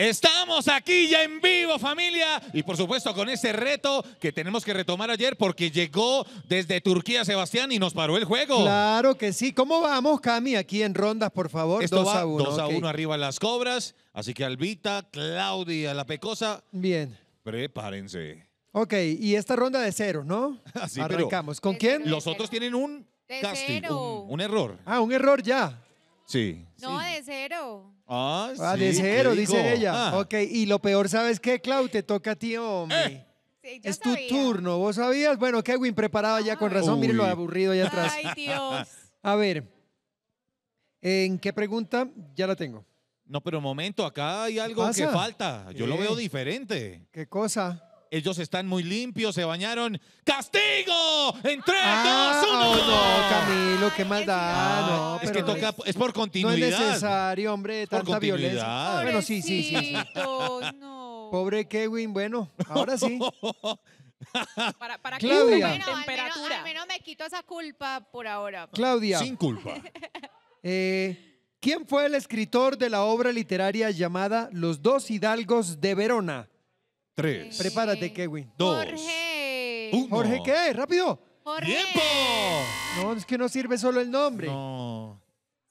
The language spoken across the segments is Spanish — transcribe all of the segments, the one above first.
Estamos aquí ya en vivo familia y por supuesto con ese reto que tenemos que retomar ayer porque llegó desde Turquía Sebastián y nos paró el juego. Claro que sí. ¿Cómo vamos Cami aquí en rondas por favor? 2 a 1. 2 a 1 arriba las cobras. Así que Albita, Claudia, la pecosa. Bien. Prepárense. Ok, y esta ronda de cero, ¿no? Así ah, Arrancamos. ¿Con quién? Los otros tienen un un, error. Ah, un error ya. Sí. No, de cero. Ah, ah de cero, dice ella. Ah. Ok, y lo peor, ¿sabes qué, Clau? Te toca a ti, hombre. Eh. es tu turno, ¿vos sabías? Bueno, Kevin preparaba ya con razón, miren lo aburrido allá atrás. Ay, Dios. A ver, ¿en qué pregunta? Ya la tengo. No, pero un momento, acá hay algo que falta. Yo lo veo diferente. ¿Qué cosa? Ellos están muy limpios, se bañaron. ¡Castigo! ¡En 3, 2, 1! No, Camilo, qué maldad. No, es que toca, es por continuidad. No es necesario, hombre, tanta violencia. Ah, bueno, sí, sí, sí. sí. no. Pobre Kevin, bueno, ahora sí. Para, Claudia. al menos, al menos me quito esa culpa por ahora. Claudia, Sin culpa. Eh, ¿quién fue el escritor de la obra literaria llamada Los dos hidalgos de Verona? Prepárate, Kevin. Dos. Jorge. Jorge, ¿qué? Rápido. ¡Tiempo! No, es que no sirve solo el nombre. No.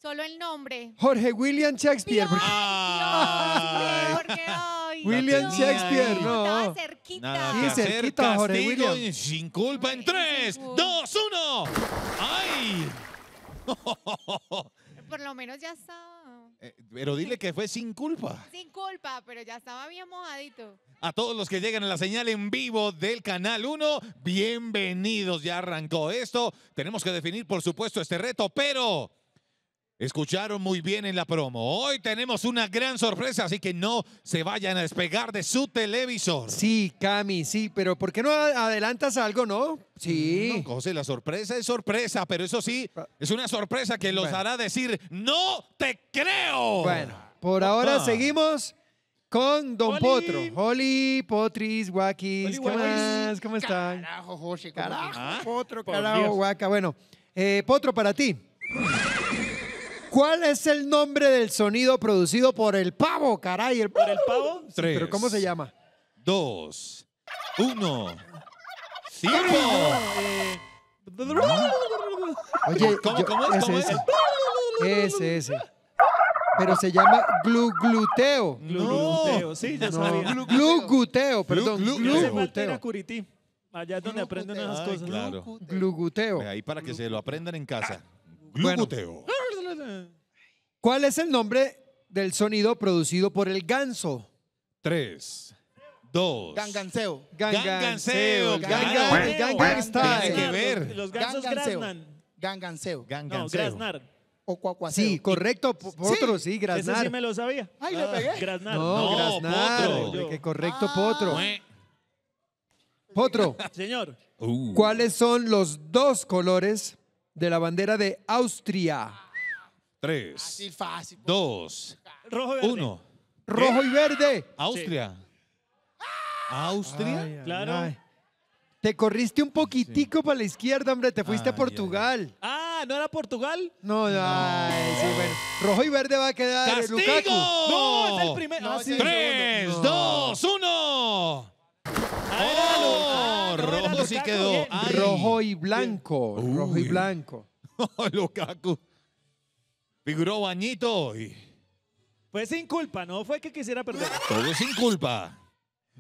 Solo el nombre. Jorge William Shakespeare. ay, Jorge, William Shakespeare, no. Estaba cerquita. sí, cerquita, Jorge William. Sin culpa en tres, dos, uno. ¡Ay! Por lo menos ya estaba. Eh, pero dile que fue sin culpa. Sin culpa, pero ya estaba bien mojadito. A todos los que llegan a la señal en vivo del Canal 1, bienvenidos. Ya arrancó esto. Tenemos que definir, por supuesto, este reto, pero escucharon muy bien en la promo. Hoy tenemos una gran sorpresa, así que no se vayan a despegar de su televisor. Sí, Cami, sí, pero ¿por qué no adelantas algo, no? Sí. No, José, la sorpresa es sorpresa, pero eso sí, ah. es una sorpresa que los hará decir, no te creo. Bueno, por ahora seguimos con Don Potro. Holly, Potris, Guakis, ¿qué más? ¿Cómo están? Carajo, José, carajo, ¿Ah? Potro, carajo, Guaca. Bueno, eh, Potro, para ti. ¿Cuál es el nombre del sonido producido por el pavo, caray? El... ¿Por el pavo? ¿Pero cómo se llama? Dos, uno, cinco. Oye, eh, ¿cómo, cómo es? ¿Cómo es? ese. ese pero se llama glugluteo. Gluguteo, sí, ya sabía. No. Gluguteo, perdón. Glugluteo. Curití, allá es donde aprenden esas cosas. claro. Gluguteo. Ahí para que se lo aprendan en casa. Ah, gluguteo. ¿Cuál es el nombre del sonido producido por el ganso? Tres, dos. Ganganseo. Ganganseo, Ganganseo. ganganseo. Los gansos Ganganseo. Ganganseo. Ganganseo. Sí, correcto, potro, sí, Grasnar. Ese sí me lo sabía. Ay, le pegué. Grasnado, No, que correcto, ah. potro. Potro, Señor. Uh. ¿cuáles son los dos colores de la bandera de Austria? Tres, fácil. Pues. dos, Rojo y verde. uno. Rojo y verde. Austria. Austria. Claro. Te corriste un poquitico para la izquierda, hombre, te fuiste a Portugal. Ah, Ah, ¿no era Portugal? No, Rojo y verde va a quedar Lukaku. No, es el primero. Ah, Tres, dos, uno. Ah, oh, rojo sí quedó. Rojo y blanco. Rojo y blanco. Oh, Lukaku. Figuró bañito. Y... Fue sin culpa, no fue que quisiera perder. Todo sin culpa.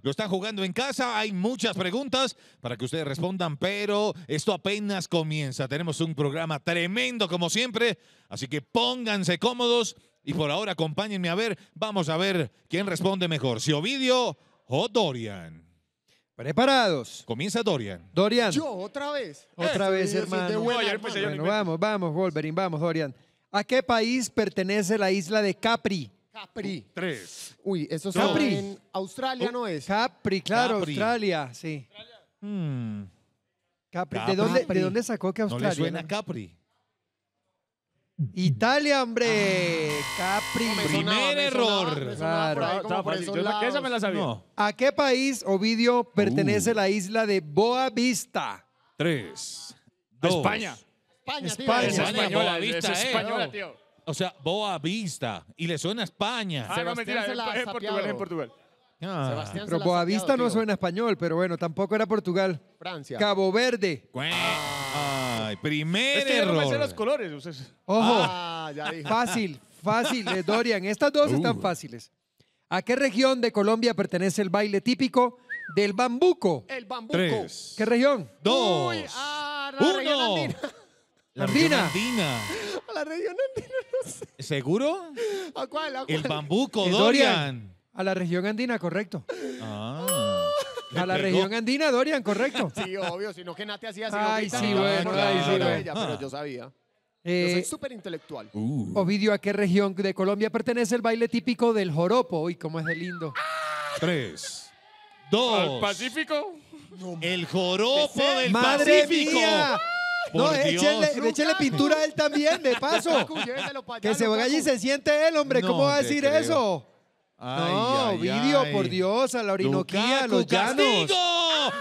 Lo están jugando en casa, hay muchas preguntas para que ustedes respondan, pero esto apenas comienza. Tenemos un programa tremendo como siempre, así que pónganse cómodos y por ahora acompáñenme a ver, vamos a ver quién responde mejor, si Ovidio o Dorian. Preparados. Comienza Dorian. Dorian. Yo otra vez. Otra vez, hermano. Pues, vamos, vamos, Wolverine, vamos, Dorian. ¿A qué país pertenece la isla de Capri? Capri. Tres. Uy, eso es Capri. en Australia, oh, ¿no es? Capri, claro, Australia, sí. Hmm. Capri. ¿De, dónde, ¿De dónde sacó que Australia? No le suena Capri. Italia, hombre. Ah. Capri. Primer error. Claro. esa- me la sabía. ¿A qué país, Ovidio, uh. pertenece la isla de Boa Vista? Tres. Dos. España. España, España, Boa Vista, eh. tío. O sea, Boa Vista. Y le suena a España. Ah, no, mentira, es, Portugal, es en Portugal. Ah. Pero Boavista no suena español, pero bueno, tampoco era Portugal. Francia. Cabo Verde. Primero. primer error. los colores. Ojo. Ah, fácil, fácil, eh, Dorian. Estas dos están uh. fáciles. ¿A qué región de Colombia pertenece el baile típico del bambuco? El bambuco. ¿Qué región? Dos. Ah, uno. La Andina. Andina. A la región andina, no sé. ¿Seguro? ¿A cuál? ¿A El bambuco, Dorian. A la región andina, correcto. Ah. A la región andina, Dorian, correcto. Sí, obvio, si no que Nate hacía así. Ay, sí, bueno, güey. Ah, ella, pero ah. yo sabía. Yo eh, soy súper intelectual. Uh. Ovidio, ¿a qué región de Colombia pertenece el baile típico del joropo? Uy, cómo es de lindo. Tres. Dos. ¿Al Pacífico? El joropo del Pacífico. No, échele, pintura a él también, de paso. que se vaya y se siente él, hombre. ¿Cómo va a decir eso? Ay, no, por Dios, a la orinoquía, a los llanos.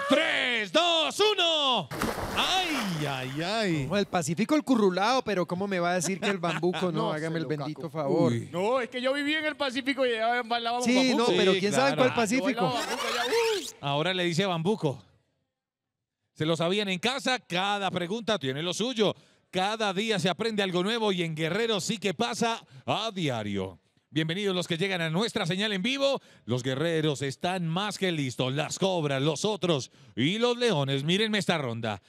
¡Tres, dos, uno! ¡Ay, ay, ay! el Pacífico, el currulado, pero ¿cómo me va a decir que el bambuco? No, hágame el bendito favor. No, es que yo viví en el Pacífico y ya bailábamos Sí, no, pero ¿quién sabe en cuál Pacífico? Ahora le dice bambuco. Se lo sabían en casa, cada pregunta tiene lo suyo. Cada día se aprende algo nuevo y en Guerreros sí que pasa a diario. Bienvenidos los que llegan a nuestra señal en vivo. Los guerreros están más que listos. Las cobras, los otros y los leones. Mírenme esta ronda.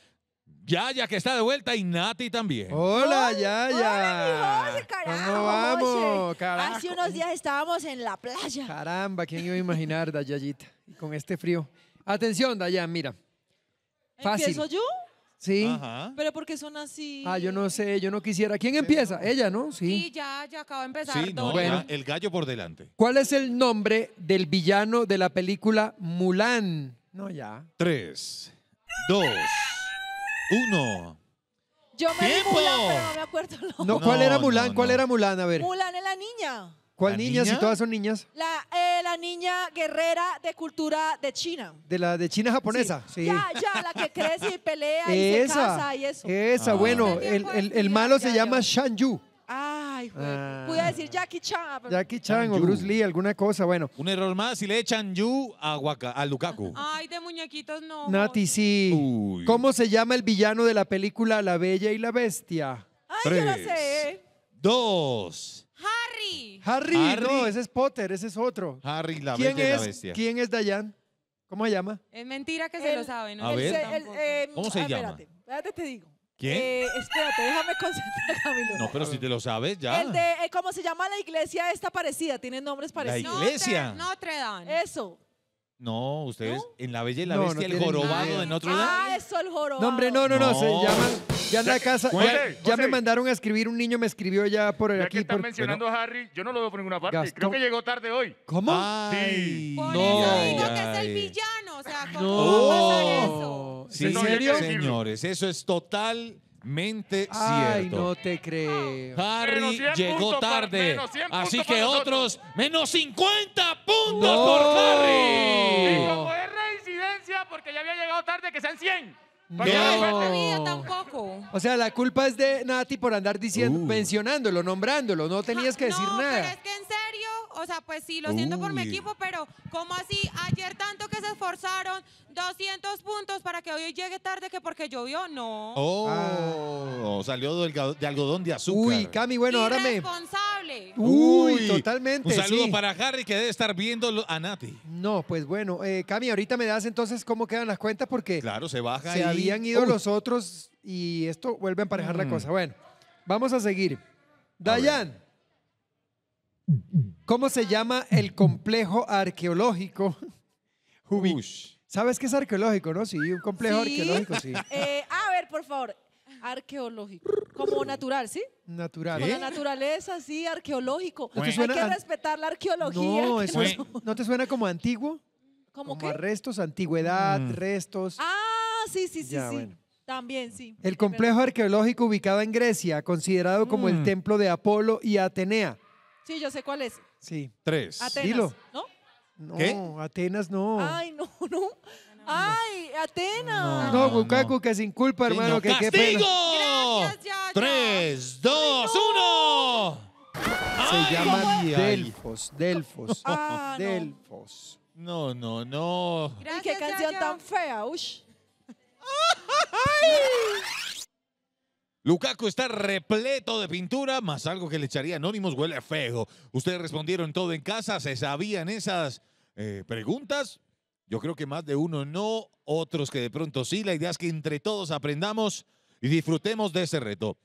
Yaya que está de vuelta y Nati también. Hola, Yaya. Hola, vamos? Hace unos días estábamos en la playa. Caramba, ¿quién iba a imaginar, Dayayita? Con este frío. Atención, Dayan, mira. ¿Empiezo yo? Sí. ¿Pero Pero qué son así. Ah, yo no sé, yo no quisiera. ¿Quién empieza? Ella, ¿no? Sí. Sí, ya, ya acaba de empezar. Bueno. el gallo por delante. ¿Cuál es el nombre del villano de la película Mulan? No, ya. Tres, dos, uno. Yo me ¡Tiempo! no me acuerdo No, ¿cuál era Mulan? ¿Cuál era Mulan? A ver. Mulan es la niña. ¿Cuál niña? Si todas son niñas. La, eh, la niña guerrera de cultura de China. De la de China japonesa. Sí. Ya, ya, la que crece y pelea y se casa y eso. Esa, ah. bueno, el, el, el, malo se llama Shan Yu. Ay, güey. Ah. a decir Jackie Chan. Jackie Chan, o Bruce Lee, alguna cosa, bueno. Un error más, si le echan Yu a, a Lukaku. Ay, de muñequitos no. Nati, sí. ¿Cómo se llama el villano de la película La Bella y la Bestia? Ay, no yo lo sé. Dos Harry. Harry. No, ese es Potter, ese es otro. Harry, la ¿Quién bestia, es, la bestia. ¿Quién es Dayan? ¿Cómo se llama? Es mentira que se lo sabe. ¿no? A ver. eh, ¿Cómo se ah, llama? Espérate, espérate, te digo. ¿Quién? Eh, espérate, déjame concentrar, Camilo. No, pero si te lo sabes, ya. El de, eh, ¿cómo se llama la iglesia? Esta parecida, tiene nombres parecidos. La iglesia. Notre, Notre Dame. Eso. No, ustedes en La Bella y la Bestia, el jorobado en otro lado. Ah, eso el jorobado. No, hombre, no, no, no, se llaman. Ya anda a casa. Ya, me mandaron a escribir, un niño me escribió ya por Ya que aquí. están mencionando a Harry, yo no lo veo por ninguna parte. Creo que llegó tarde hoy. ¿Cómo? Sí. Por eso digo que es el villano. O sea, ¿cómo va a pasar eso? ¿Sí? ¿En serio? Señores, eso es total Mente Ay, no te creo. Harry llegó tarde. así que otros menos 50 puntos por Harry. Y como es reincidencia porque ya había llegado tarde, que sean 100. Pues no. O sea, la culpa es de Nati por andar diciendo, uh. mencionándolo, nombrándolo. No tenías que decir nada. es que en serio, o sea, pues sí, lo siento por mi equipo, pero ¿cómo así? Ayer tanto que se esforzaron, 200 puntos para que hoy llegue tarde que porque llovió, no. Oh, salió de algodón de azúcar. Uy, Cami, bueno, ahora me. Uy, totalmente. Un saludo para Harry que debe estar viendo a Nati. No, pues bueno, eh, Cami, ahorita me das entonces cómo quedan las cuentas porque claro, se, baja se habían ido los otros y esto vuelve a emparejar la mm. cosa. Bueno, vamos a seguir. Dayan, ¿cómo se llama el complejo arqueológico? ¿Sabes qué es arqueológico, no? Sí, un complejo arqueológico, sí. Eh, a ver, por favor, arqueológico. Como natural, ¿sí? Natural. Con la naturaleza, sí, arqueológico. Hay que respetar la arqueología. No, ¿no te suena como antiguo? Como restos, antigüedad, mm. restos. Ah, sí, sí, sí, sí. También, sí. El complejo arqueológico ubicado en Grecia, considerado como el mm. templo de Apolo y Atenea. Sí, yo sé cuál es. Sí. Tres. Atenas, No, no Atenas no. Ay, no, no. ¡Ay, Atenas! No, Lukaku, que sin culpa, hermano, que qué pena. Gracias, ¡Tres, dos, uno! Se llama Delfos, Delfos, ah, Delfos. No, no, no. Gracias, qué canción tan fea, ush. Lukaku está repleto de pintura, más algo que le echaría Anónimos huele feo. Ustedes respondieron todo en casa, ¿se sabían esas eh, preguntas? Yo creo que más de uno no, otros que de pronto sí. La idea es que entre todos aprendamos y disfrutemos de ese reto.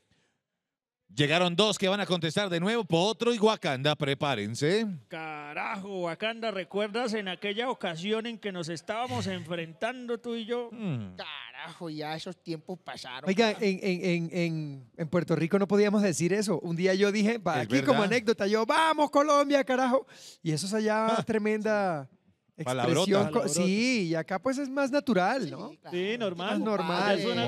Llegaron dos que van a contestar de nuevo, Potro y Wakanda, prepárense. Carajo, Wakanda, ¿recuerdas en aquella ocasión en que nos estábamos enfrentando tú y yo? Hmm. Carajo, ya esos tiempos pasaron. Oiga, en, Puerto Rico no podíamos decir eso. Un día yo dije, aquí como anécdota, yo, vamos Colombia, carajo. Y eso es allá tremenda expresión Sí, y acá pues es más natural, ¿no? Sí, normal. normal. Es una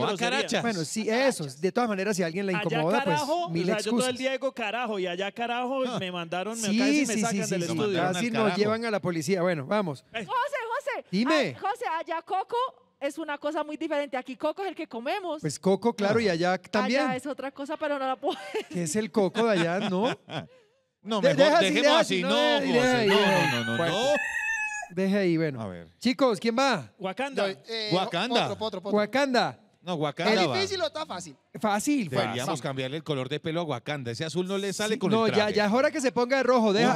bueno, sí, eso. De todas maneras, si alguien le incomoda, pues, carajo, pues mil excusas. Yo todo el día digo carajo y allá carajo me mandaron, me, casi me sacan del estudio. Casi nos llevan a la policía. Bueno, vamos. Eh. José, José. Dime. José, allá Coco es una cosa muy diferente. Aquí coco es el que comemos. Pues coco, claro, y allá también. Allá es otra cosa, pero no la puedo ¿Qué es el coco de allá? No. No, mejor dejemos así. No, no, no, no. Deje ahí, bueno. A ver. Chicos, ¿quién va? Wakanda. Eh, Wakanda. Wakanda. No, ¿Es difícil o está fácil? Fácil, Deberíamos fácil. cambiarle el color de pelo a Wakanda. Ese azul no le sale con no, el traje. No, ya, ya es hora que se ponga de rojo. Deja,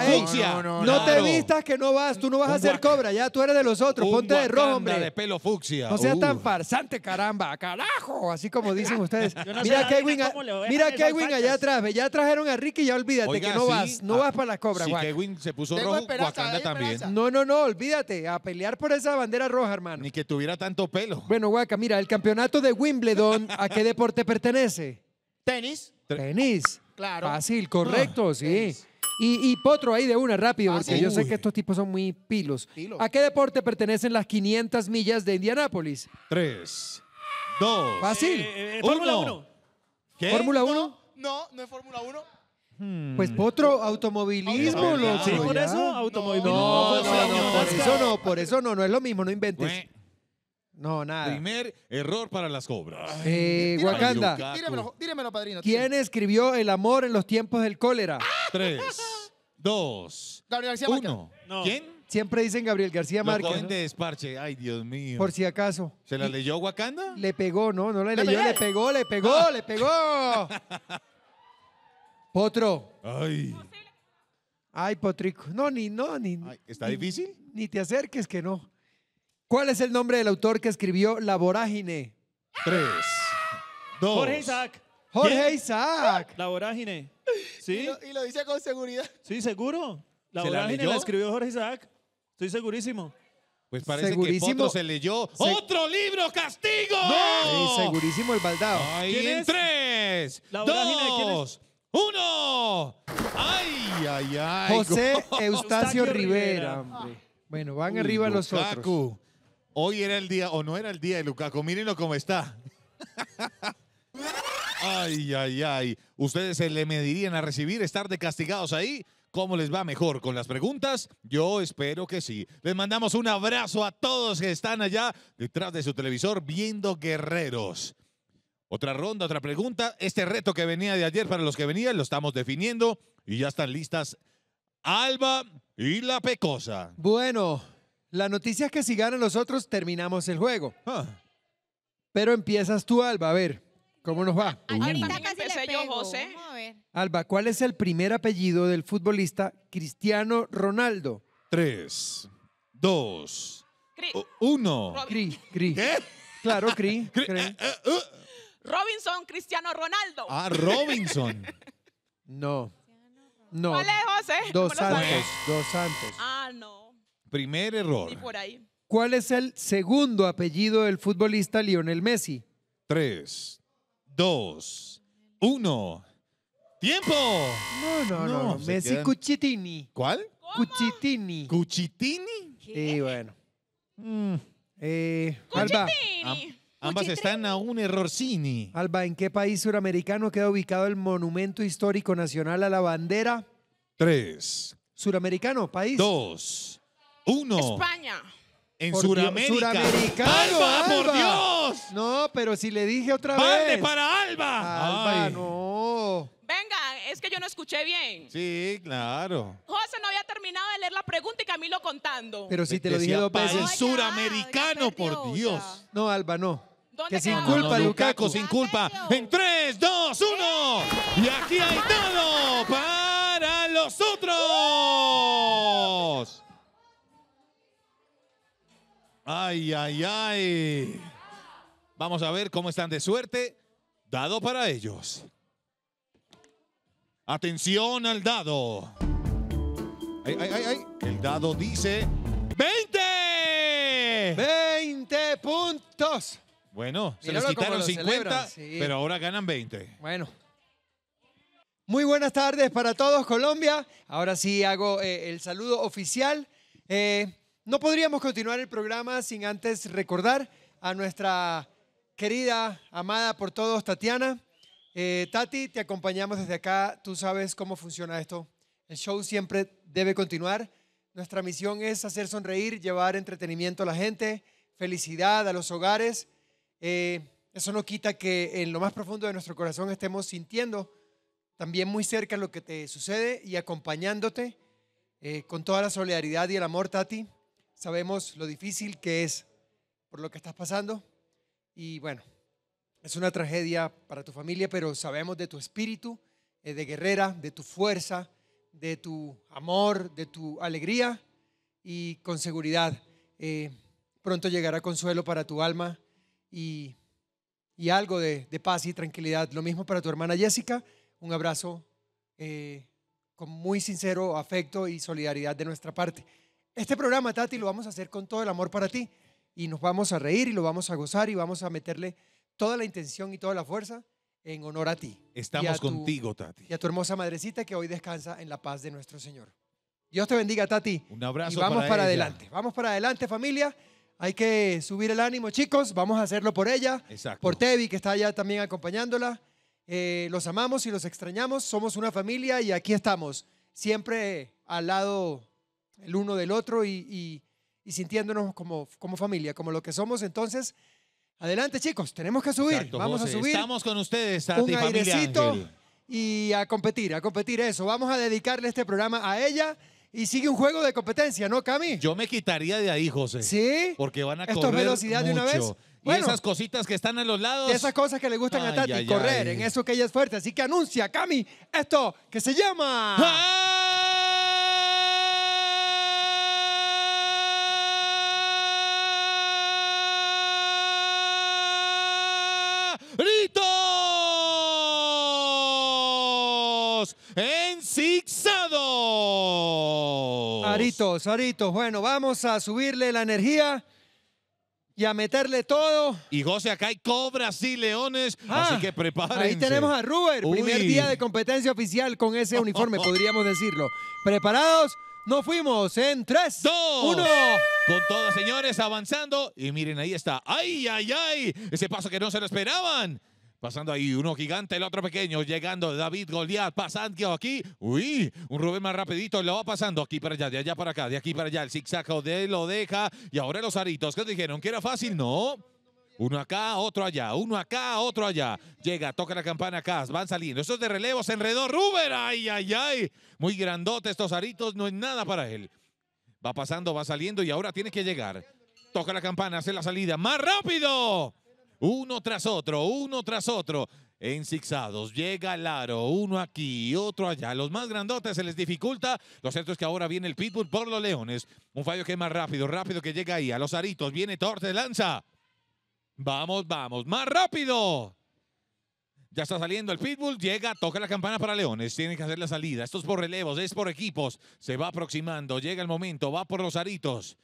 no, te vistas que no vas. Tú no vas a ser cobra. Ya tú eres de los otros. Ponte de rojo, hombre. de pelo fucsia. No sea tan uh. farsante, caramba. Carajo. Así como dicen ustedes. mira a, mira allá atrás. Ya trajeron a Ricky. Ya olvídate que no vas. No ah, vas para las cobras, Si se puso rojo, Wakanda también. No, no, no. Olvídate. A pelear por esa bandera roja, hermano. Ni que tuviera tanto pelo. Bueno, guaca. mira, el campeonato de Wimbledon a qué deporte pertenece? Tenis. Tenis. Claro. Fácil, correcto, ah, sí. Y, y, Potro ahí de una, rápido, porque yo sé que estos tipos son muy pilos. ¿A qué deporte pertenecen las 500 millas de Indianápolis? Tres, dos, Fácil. Eh, eh, eh, Fórmula 1. ¿Fórmula 1? No, no es Fórmula 1. Hmm. Pues Potro, automovilismo, por eso automovilismo. No, no, no, no, por eso no, por eso no, no es lo mismo, no inventes. No, nada. Primer error para las cobras. Eh, Wakanda. padrino. ¿Quién escribió El amor en los tiempos del cólera? Tres, dos, Gabriel García uno. ¿Quién? Siempre dicen Gabriel García Márquez. de Ay, Dios mío. Por si acaso. ¿Se la leyó Wakanda? Le pegó, ¿no? No la Le leyó. Le pegó, le pegó, le pegó. Potro. Ay. Ay, Potrico. No, ni, no, ni, ¿Está difícil? ni te acerques que no. ¿Cuál es el nombre del autor que escribió La Vorágine? Tres, dos. Jorge Isaac. Jorge Isaac. La Vorágine. ¿Sí? Y lo, dice con seguridad. Sí, seguro. La Vorágine la, escribió Jorge Isaac. Estoy segurísimo. Pues parece que se leyó otro libro castigo. segurísimo el baldado. tres, la vorágine, dos, uno. Ay, ay, ay. José Eustacio, Rivera. Hombre. Bueno, van arriba los otros. Hoy era el día o no era el día de Lukaku. Mírenlo cómo está. ay, ay, ay. Ustedes se le medirían a recibir estar de castigados ahí. ¿Cómo les va mejor con las preguntas? Yo espero que sí. Les mandamos un abrazo a todos que están allá detrás de su televisor viendo guerreros. Otra ronda, otra pregunta. Este reto que venía de ayer para los que venían lo estamos definiendo y ya están listas Alba y la Pecosa. Bueno, la noticia es que si ganan los otros, terminamos el juego. Ah. Pero empiezas tú, Alba, a ver, ¿cómo nos va? ver, para que empecé yo, José. a ver. Alba, ¿cuál es el primer apellido del futbolista Cristiano Ronaldo? Tres, dos, uno. Cri, Cri. ¿Qué? Claro, Cri. Eh, eh, eh. Robinson Cristiano Ronaldo. Ah, Robinson. no. No. ¿Cuál es, José? Dos Santos. Dos Santos. Ah, no. Primer error. ¿Cuál es el segundo apellido del futbolista Lionel Messi? Tres, dos, uno. ¡Tiempo! No, no, no. Messi Cucitini. ¿Cuál? Cucitini. ¿Cucitini? Sí, bueno. Mm. Eh, Alba. ambas están a un errorcini. Alba, ¿en qué país suramericano queda ubicado el Monumento Histórico Nacional a la Bandera? Tres. ¿Suramericano? ¿País? Dos. Uno. España. En Alba, por Dios! No, pero si le dije otra vez. para Alba! Alba, no. ¡Venga, es que yo no escuché bien. Sí, claro. José no había terminado de leer la pregunta y Camilo contando. Pero si te lo dije dos veces. suramericano, por Dios. No, Alba, no. que sin culpa, no, sin culpa. En 3, 2, 1. Y aquí hay todo para los otros. Ay, ay, ay. Vamos a ver cómo están de suerte. Dado para ellos. Atención al dado. Ay, ay, ay, El dado dice 20. 20 puntos. Bueno, se les quitaron 50, pero ahora ganan 20. Bueno. Muy buenas tardes para todos, Colombia. Ahora sí hago eh, el saludo oficial. Eh, no podríamos continuar el programa sin antes recordar a nuestra querida, amada por todos, Tatiana. Eh, Tati, te acompañamos desde acá. Tú sabes cómo funciona esto. El show siempre debe continuar. Nuestra misión es hacer sonreír, llevar entretenimiento a la gente, felicidad a los hogares. Eh, eso no quita que en lo más profundo de nuestro corazón estemos sintiendo también muy cerca lo que te sucede y acompañándote eh, con toda la solidaridad y el amor, Tati sabemos lo difícil que es por lo que estás pasando y bueno, es una tragedia para tu familia, pero sabemos de tu espíritu eh, de guerrera, de tu fuerza, de tu amor, de tu alegría y con seguridad eh, pronto llegará consuelo para tu alma y, algo de, paz y tranquilidad. Lo mismo para tu hermana Jessica, un abrazo eh, con muy sincero afecto y solidaridad de nuestra parte. Este programa, Tati, lo vamos a hacer con todo el amor para ti y nos vamos a reír y lo vamos a gozar y vamos a meterle toda la intención y toda la fuerza en honor a ti. Estamos contigo, Tati. Y a tu hermosa madrecita que hoy descansa en la paz de nuestro Señor. Dios te bendiga, Tati. Un abrazo. Y vamos para, adelante. Vamos para adelante, familia. Hay que subir el ánimo, chicos. Vamos a hacerlo por ella. Por Tevi, que está allá también acompañándola. Eh, los amamos y los extrañamos. Somos una familia y aquí estamos. Siempre al lado el uno del otro y, sintiéndonos como, como familia, como lo que somos. Entonces, adelante chicos, tenemos que subir, vamos a subir. Estamos con ustedes, a un airecito y a competir, a competir eso. Vamos a dedicarle este programa a ella. Y sigue un juego de competencia, ¿no, Cami? Yo me quitaría de ahí, José. ¿Sí? Porque van a correr de una vez. y esas cositas que están a los lados. Esas cosas que le gustan a Tati, correr, en eso que ella es fuerte. Así que anuncia, Cami, esto que se llama... ¡Ah! Bueno, vamos a subirle la energía y a meterle todo. Y José, acá hay cobras y leones, ah, así que prepárense. Ahí tenemos a Ruber, primer día de competencia oficial con ese uniforme, podríamos decirlo. ¿Preparados? Nos fuimos en 3, 2, 1. Con todos, señores, avanzando. Y miren, ahí está. ¡Ay, ay, ay! Ese paso que no se lo esperaban. Pasando ahí, uno gigante, el otro pequeño, llegando David Goliat, pasando aquí. Uy, un Rubén más rapidito, lo va pasando aquí para allá, de allá para acá, de aquí para allá. El zigzag de lo deja. Y ahora los aritos, ¿qué dijeron? ¿Que era fácil? No. Uno acá, otro allá, uno acá, otro allá. Llega, toca la campana acá, van saliendo. Eso de relevo, se enredó Rubén. Ay, ay, ay. Muy grandote estos aritos, no es nada para él. Va pasando, va saliendo y ahora tiene que llegar. Toca la campana, hace la salida. ¡Más rápido! uno tras otro, uno tras otro. En zigzados, llega Laro, uno aquí, otro allá. Los más grandotes se les dificulta. Lo cierto es que ahora viene el pitbull por los leones. Un fallo que es más rápido, rápido que llega ahí. A los aritos viene Torte, lanza. Vamos, vamos, más rápido. Ya está saliendo el pitbull, llega, toca la campana para Leones, tiene que hacer la salida. Esto es por relevos, es por equipos. Se va aproximando, llega el momento, va por los aritos.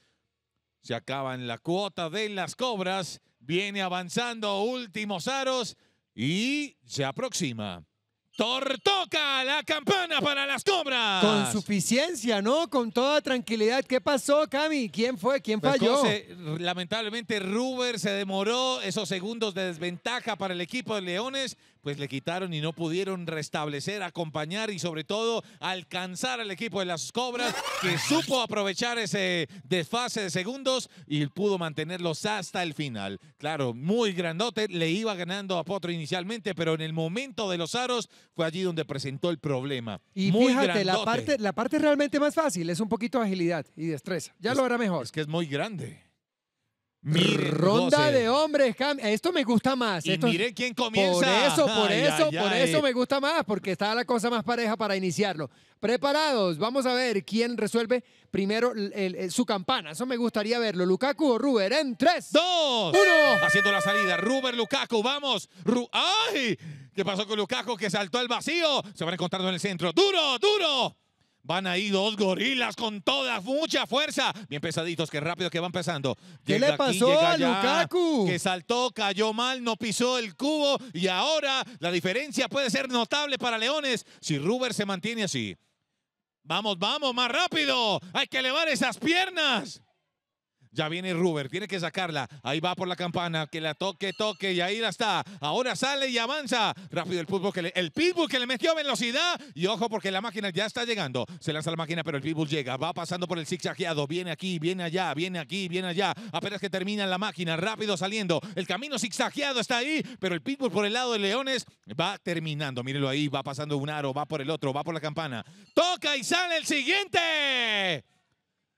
Se en la cuota de las cobras. Viene avanzando últimos aros y se aproxima. Tortoca la campana para las cobras. Con suficiencia, ¿no? Con toda tranquilidad. ¿Qué pasó, Cami? ¿Quién fue? ¿Quién pues, falló? lamentablemente, Ruber se demoró esos segundos de desventaja para el equipo de Leones, pues le quitaron y no pudieron restablecer, acompañar y sobre todo alcanzar al equipo de las Cobras que supo aprovechar ese desfase de segundos y pudo mantenerlos hasta el final. Claro, muy grandote, le iba ganando a Potro inicialmente, pero en el momento de los aros fue allí donde presentó el problema. Y muy fíjate, la parte, la parte realmente más fácil es un poquito de agilidad y destreza. Ya lo hará mejor. Es que es muy grande. Ronda de hombres, Esto me gusta más. Y mire quién comienza. Por eso, por eso, por eso eh. me gusta más, porque está la cosa más pareja para iniciarlo. Preparados, vamos a ver quién resuelve primero su campana. Eso me gustaría verlo. Lukaku o Ruber en 3, 2, 1. Haciendo la salida. Ruber, Lukaku, vamos. ¡Ay! ¿Qué pasó con Lukaku que saltó al vacío? Se van encontrando en el centro. ¡Duro, duro! Van ahí dos gorilas con toda mucha fuerza. Bien pesaditos, qué rápido que van pesando. ¿Qué le pasó a Lukaku? que saltó, cayó mal, no pisó el cubo. Y ahora la diferencia puede ser notable para Leones si Ruber se mantiene así. Vamos, vamos, más rápido. Hay que elevar esas piernas. Ya viene Ruber, tiene que sacarla. Ahí va por la campana, que la toque, toque, y ahí la está. Ahora sale y avanza. Rápido el pitbull que le, el que le metió velocidad. Y ojo, porque la máquina ya está llegando. Se lanza la máquina, pero el pitbull llega. Va pasando por el zigzagueado. Viene aquí, viene allá, viene aquí, viene allá. Apenas que termina la máquina, rápido saliendo. El camino zigzagueado está ahí, pero el pitbull por el lado de Leones va terminando. Mírenlo ahí, va pasando un aro, va por el otro, va por la campana. Toca y sale el siguiente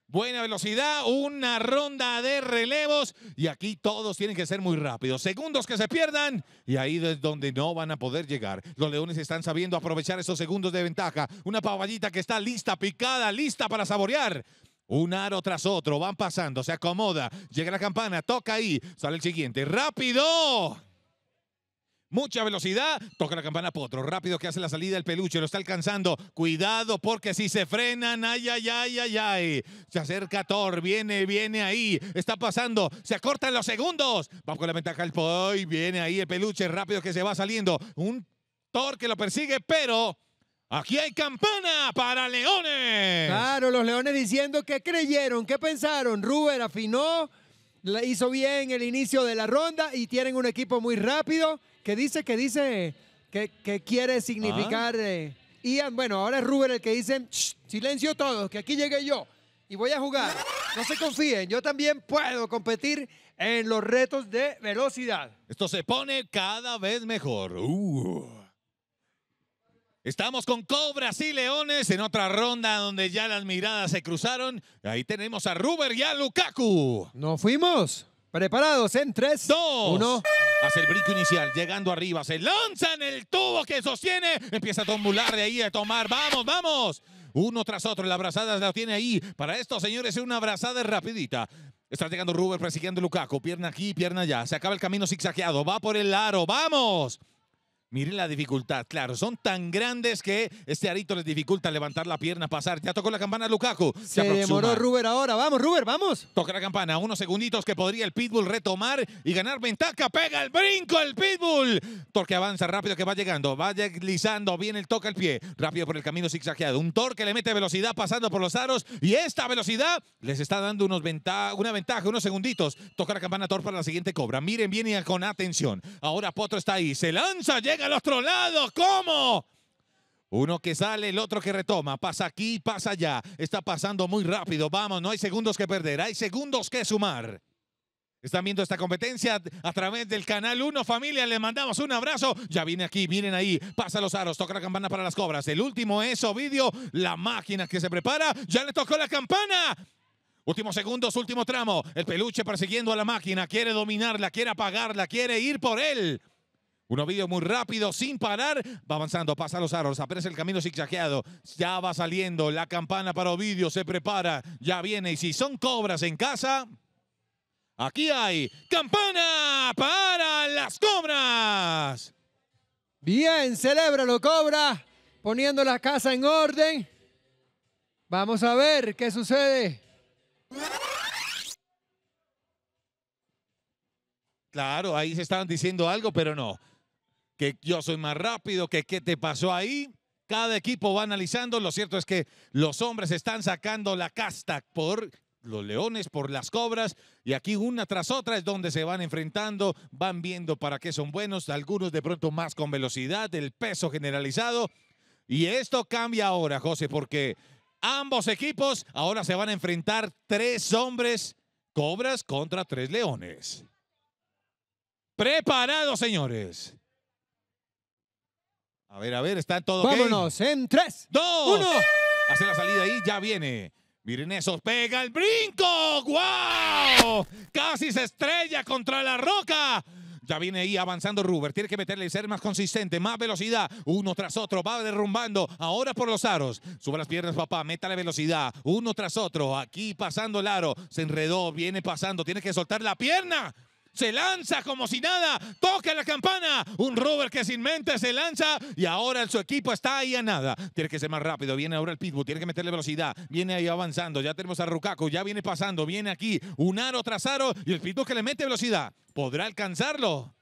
buena velocidad, una ronda de relevos y aquí todos tienen que ser muy rápidos. Segundos que se pierdan y ahí es donde no van a poder llegar. Los leones están sabiendo aprovechar esos segundos de ventaja. Una pavallita que está lista, picada, lista para saborear. Un aro tras otro, van pasando, se acomoda, llega la campana, toca ahí, sale el siguiente, rápido. Mucha velocidad, toca la campana Potro, rápido que hace la salida el peluche, lo está alcanzando. Cuidado porque si se frenan, ay, ay, ay, ay, ay. Se acerca Thor, viene, viene ahí, está pasando, se acortan los segundos. Va con la ventaja el Poi, viene ahí el peluche, rápido que se va saliendo. Un Thor que lo persigue, pero... Aquí hay campana para Leones. Claro, los Leones diciendo que creyeron, que pensaron. Ruber afinó, hizo bien el inicio de la ronda y tienen un equipo muy rápido que dice que dice que, quiere significar. Ah. Eh, Ian. bueno, ahora es Ruber el que dice, silencio todos, que aquí llegué yo y voy a jugar. No se confíen, yo también puedo competir en los retos de velocidad. Esto se pone cada vez mejor. Uh. Estamos con Cobras y Leones en otra ronda donde ya las miradas se cruzaron. Ahí tenemos a Ruber y a Lukaku. ¿No fuimos? Preparados en tres, 2, 1. Hace el brinco inicial, llegando arriba, se lanza en el tubo que sostiene, empieza a tombular de ahí, a tomar, vamos, vamos. Uno tras otro, la abrazada la tiene ahí. Para esto, señores es una abrazada rapidita. Está llegando Ruber persiguiendo Lukaku, pierna aquí, pierna allá. Se acaba el camino zigzagueado, va por el aro, vamos. Miren la dificultad, claro, son tan grandes que este arito les dificulta levantar la pierna, pasar. Ya tocó la campana Lukaku. Se, se demoró Ruber ahora, vamos Ruber, vamos. Toca la campana, unos segunditos que podría el Pitbull retomar y ganar ventaja. Pega el brinco el Pitbull. Torque avanza rápido que va llegando, va deslizando, viene, el toca el pie, rápido por el camino zigzagueado. Un Torque le mete velocidad pasando por los aros y esta velocidad les está dando unos una ventaja, unos segunditos. Toca la campana Tor para la siguiente cobra. Miren bien y con atención. Ahora Potro está ahí, se lanza, llega al otro lado. ¿Cómo? Uno que sale, el otro que retoma, pasa aquí, pasa allá. Está pasando muy rápido. Vamos, no hay segundos que perder, hay segundos que sumar. Están viendo esta competencia a través del canal 1, familia. le mandamos un abrazo. Ya viene aquí, miren ahí. Pasa los aros, toca la campana para las cobras. El último es Ovidio, la máquina que se prepara. Ya le tocó la campana. Últimos segundos, último tramo. El peluche persiguiendo a la máquina. Quiere dominarla, quiere apagarla, quiere ir por él. Un Ovidio muy rápido, sin parar. Va avanzando, pasa los aros, aparece el camino zigzagueado. Ya va saliendo la campana para Ovidio, se prepara, ya viene. Y si son cobras en casa, aquí hay campana para las cobras. Bien, celebra, lo cobra, poniendo la casa en orden. Vamos a ver qué sucede. Claro, ahí se estaban diciendo algo, pero no que yo soy más rápido, que qué te pasó ahí. Cada equipo va analizando. Lo cierto es que los hombres están sacando la casta por los leones, por las cobras. Y aquí una tras otra es donde se van enfrentando, van viendo para qué son buenos. Algunos de pronto más con velocidad, el peso generalizado. Y esto cambia ahora, José, porque ambos equipos ahora se van a enfrentar tres hombres cobras contra tres leones. Preparados, señores. A ver, a ver, está todo bien. Vámonos, en 3, 2, 1. Hace la salida ahí, ya viene. Miren pega el brinco. ¡Wow! Casi se estrella contra la roca. Ya viene ahí avanzando Ruber. Tiene que meterle y ser más consistente, más velocidad. Uno tras otro. Va derrumbando. Ahora por los aros. Sube las piernas, papá. meta la velocidad. Uno tras otro. Aquí pasando el aro. Se enredó. Viene pasando. Tiene que soltar la pierna se lanza como si nada, toca la campana, un rover que sin mente se lanza y ahora su equipo está ahí a nada. Tiene que ser más rápido, viene ahora el Pitbull, tiene que meterle velocidad, viene ahí avanzando, ya tenemos a Rukaku, ya viene pasando, viene aquí, un aro tras aro y el Pitbull que le mete velocidad. ¿Podrá alcanzarlo?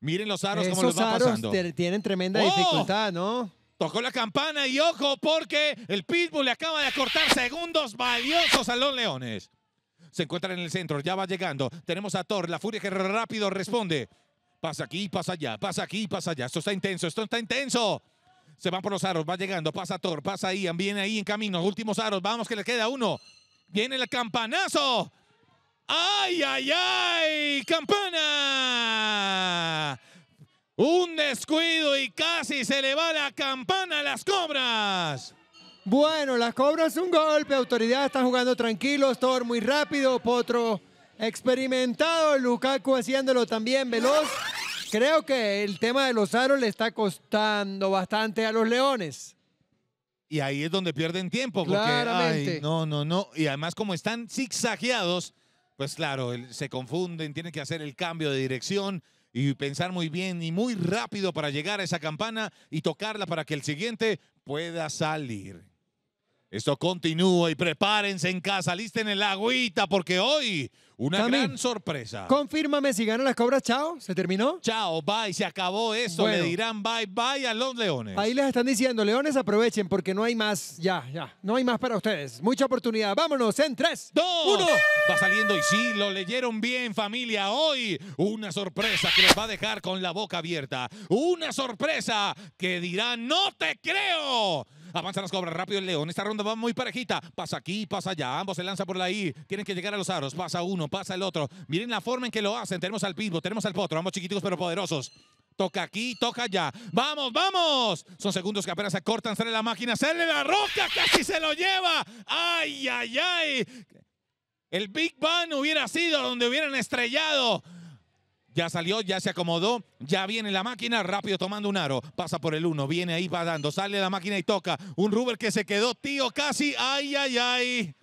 Miren los aros como los va aros tienen tremenda ¡Oh! dificultad, ¿no? Tocó la campana y ojo porque el Pitbull le acaba de acortar segundos valiosos a los Leones se encuentra en el centro, ya va llegando. Tenemos a Thor, la furia que rápido responde. Pasa aquí, pasa allá, pasa aquí, pasa allá. Esto está intenso, esto está intenso. Se van por los aros, va llegando, pasa Thor, pasa ahí viene ahí en camino, últimos aros, vamos que le queda uno. Viene el campanazo. ¡Ay, ay, ay! ¡Campana! Un descuido y casi se le va la campana a las cobras. Bueno, las cobras un golpe, autoridad está jugando tranquilos, Thor muy rápido, Potro experimentado, Lukaku haciéndolo también veloz. Creo que el tema de los aros le está costando bastante a los leones. Y ahí es donde pierden tiempo, porque no, no, no. Y además como están zigzagueados, pues claro, se confunden, tienen que hacer el cambio de dirección y pensar muy bien y muy rápido para llegar a esa campana y tocarla para que el siguiente pueda salir. Esto continúa y prepárense en casa, listen el agüita porque hoy una gran sorpresa. Confírmame si ganan las cobras, chao, ¿se terminó? Chao, bye, se acabó eso, le dirán bye, bye a los leones. Ahí les están diciendo, leones aprovechen porque no hay más, ya, ya, no hay más para ustedes. Mucha oportunidad, vámonos en 3, 2, 1. Va saliendo y sí, lo leyeron bien familia, hoy una sorpresa que les va a dejar con la boca abierta, una sorpresa que dirán, no te creo. Avanza las cobras rápido el León. Esta ronda va muy parejita. Pasa aquí, pasa allá. Ambos se lanzan por la I. Tienen que llegar a los aros. Pasa uno, pasa el otro. Miren la forma en que lo hacen. Tenemos al Pitbull, tenemos al Potro. Ambos chiquititos pero poderosos. Toca aquí, toca allá. ¡Vamos, vamos! Son segundos que apenas se cortan, sale la máquina, sale la roca, casi se lo lleva. ¡Ay, ay, ay! El Big Bang hubiera sido donde hubieran estrellado ya salió, ya se acomodó, ya viene la máquina, rápido tomando un aro, pasa por el uno, viene ahí, va dando, sale la máquina y toca. Un Ruber que se quedó, tío, casi, ay, ay, ay.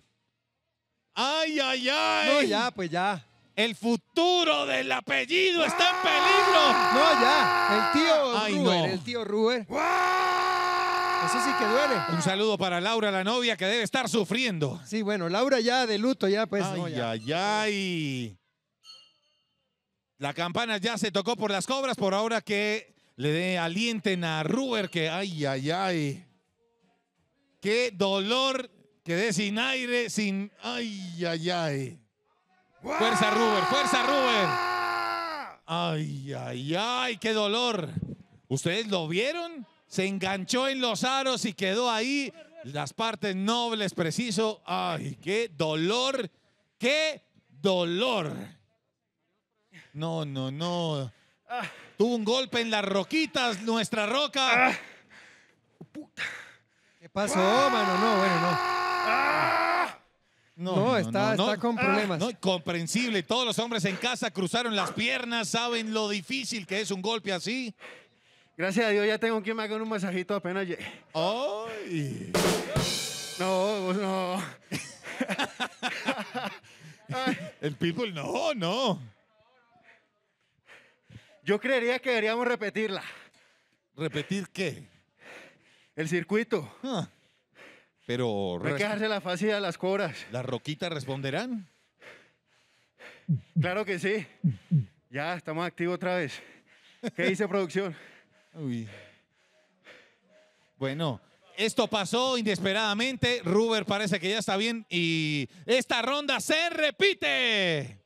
Ay, ay, ay. No, ya, pues ya. El futuro del apellido está en ¡Ah! peligro. No, ya. El tío Ruber, el tío Ruber. Eso sí que duele. Un saludo para Laura, la novia, que debe estar sufriendo. Sí, bueno, Laura ya de luto, ya pues. Ay, ay, ay. La campana ya se tocó por las cobras, por ahora que le dé alienten a Ruber, que ay, ay, ay. Qué dolor, quedé sin aire, sin... Ay, ay, ay. Fuerza Ruber, fuerza Ruber. Ay, ay, ay, qué dolor. ¿Ustedes lo vieron? Se enganchó en los aros y quedó ahí. Las partes nobles, preciso. Ay, qué dolor, qué dolor. No, no, no. Ah. Tuvo un golpe en las roquitas, nuestra roca. Ah. ¿Qué pasó, mano? No, bueno, no. Ah. No, está, está con problemas. comprensible. Todos los hombres en casa cruzaron las piernas, saben lo difícil que es un golpe así. Gracias a Dios ya tengo quien me haga un masajito apenas ¡Ay! No, no. El people no, no. Yo creería que deberíamos repetirla. ¿Repetir qué? El circuito. Ah, pero... Hay que la fácil a las cobras. ¿Las roquitas responderán? Claro que sí. Ya, estamos activos otra vez. ¿Qué dice producción? Uy. Bueno, esto pasó inesperadamente. Ruber parece que ya está bien y esta ronda se repite.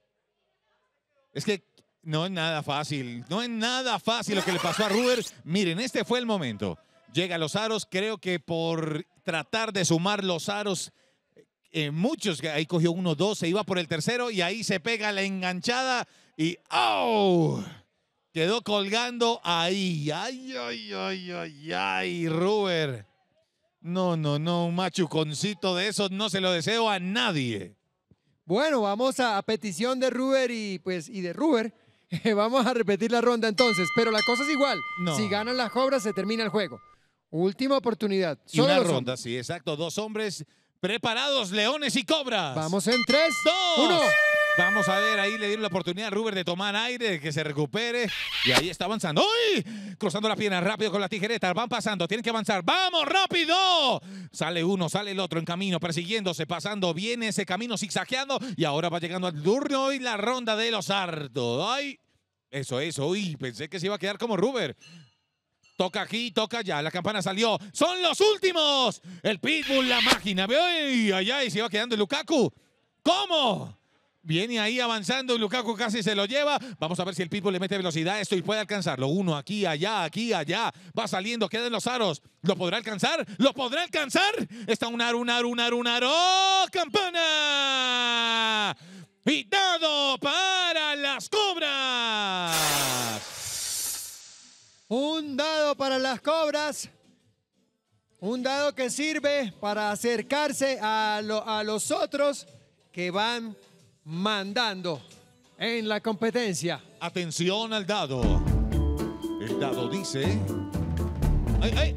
Es que no es nada fácil, no es nada fácil lo que le pasó a Ruber. Miren, este fue el momento. Llega a los aros, creo que por tratar de sumar los aros, eh, muchos, ahí cogió uno, dos, se iba por el tercero y ahí se pega la enganchada y ¡au! Quedó colgando ahí. ¡Ay, ay, ay, ay, ay, Ruber! No, no, no, un machuconcito de esos no se lo deseo a nadie. Bueno, vamos a, petición de Ruber y pues y de Ruber Vamos a repetir la ronda entonces, pero la cosa es igual. Si ganan las cobras, se termina el juego. Última oportunidad. una ronda, sí, exacto. Dos hombres preparados, leones y cobras. Vamos en tres, dos, uno. Vamos a ver, ahí le dieron la oportunidad a Ruber de tomar aire, de que se recupere. Y ahí está avanzando. ¡Uy! Cruzando la pierna rápido con la tijereta. Van pasando, tienen que avanzar. ¡Vamos, rápido! Sale uno, sale el otro en camino, persiguiéndose, pasando. Viene ese camino zigzagueando. Y ahora va llegando al turno y la ronda de los ardos. ¡Ay! Eso, eso. Uy, pensé que se iba a quedar como Ruber. Toca aquí, toca allá. La campana salió. ¡Son los últimos! El Pitbull, la máquina. ¡Ay, Allá y Se iba quedando el Lukaku. ¿Cómo? Viene ahí avanzando, Lukaku casi se lo lleva. Vamos a ver si el Pitbull le mete velocidad a esto y puede alcanzarlo. Uno aquí, allá, aquí, allá. Va saliendo, quedan los aros. ¿Lo podrá alcanzar? ¿Lo podrá alcanzar? Está un aro, un aro, un un aro. ¡Oh, ¡Campana! pitado para las cobras. para las cobras. Un dado que sirve para acercarse a, los otros que van mandando en la competencia. Atención al dado. El dado dice... ¡Ay, ay!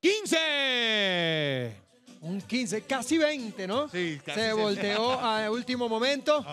15 Un 15, casi 20, ¿no? Se volteó a último momento.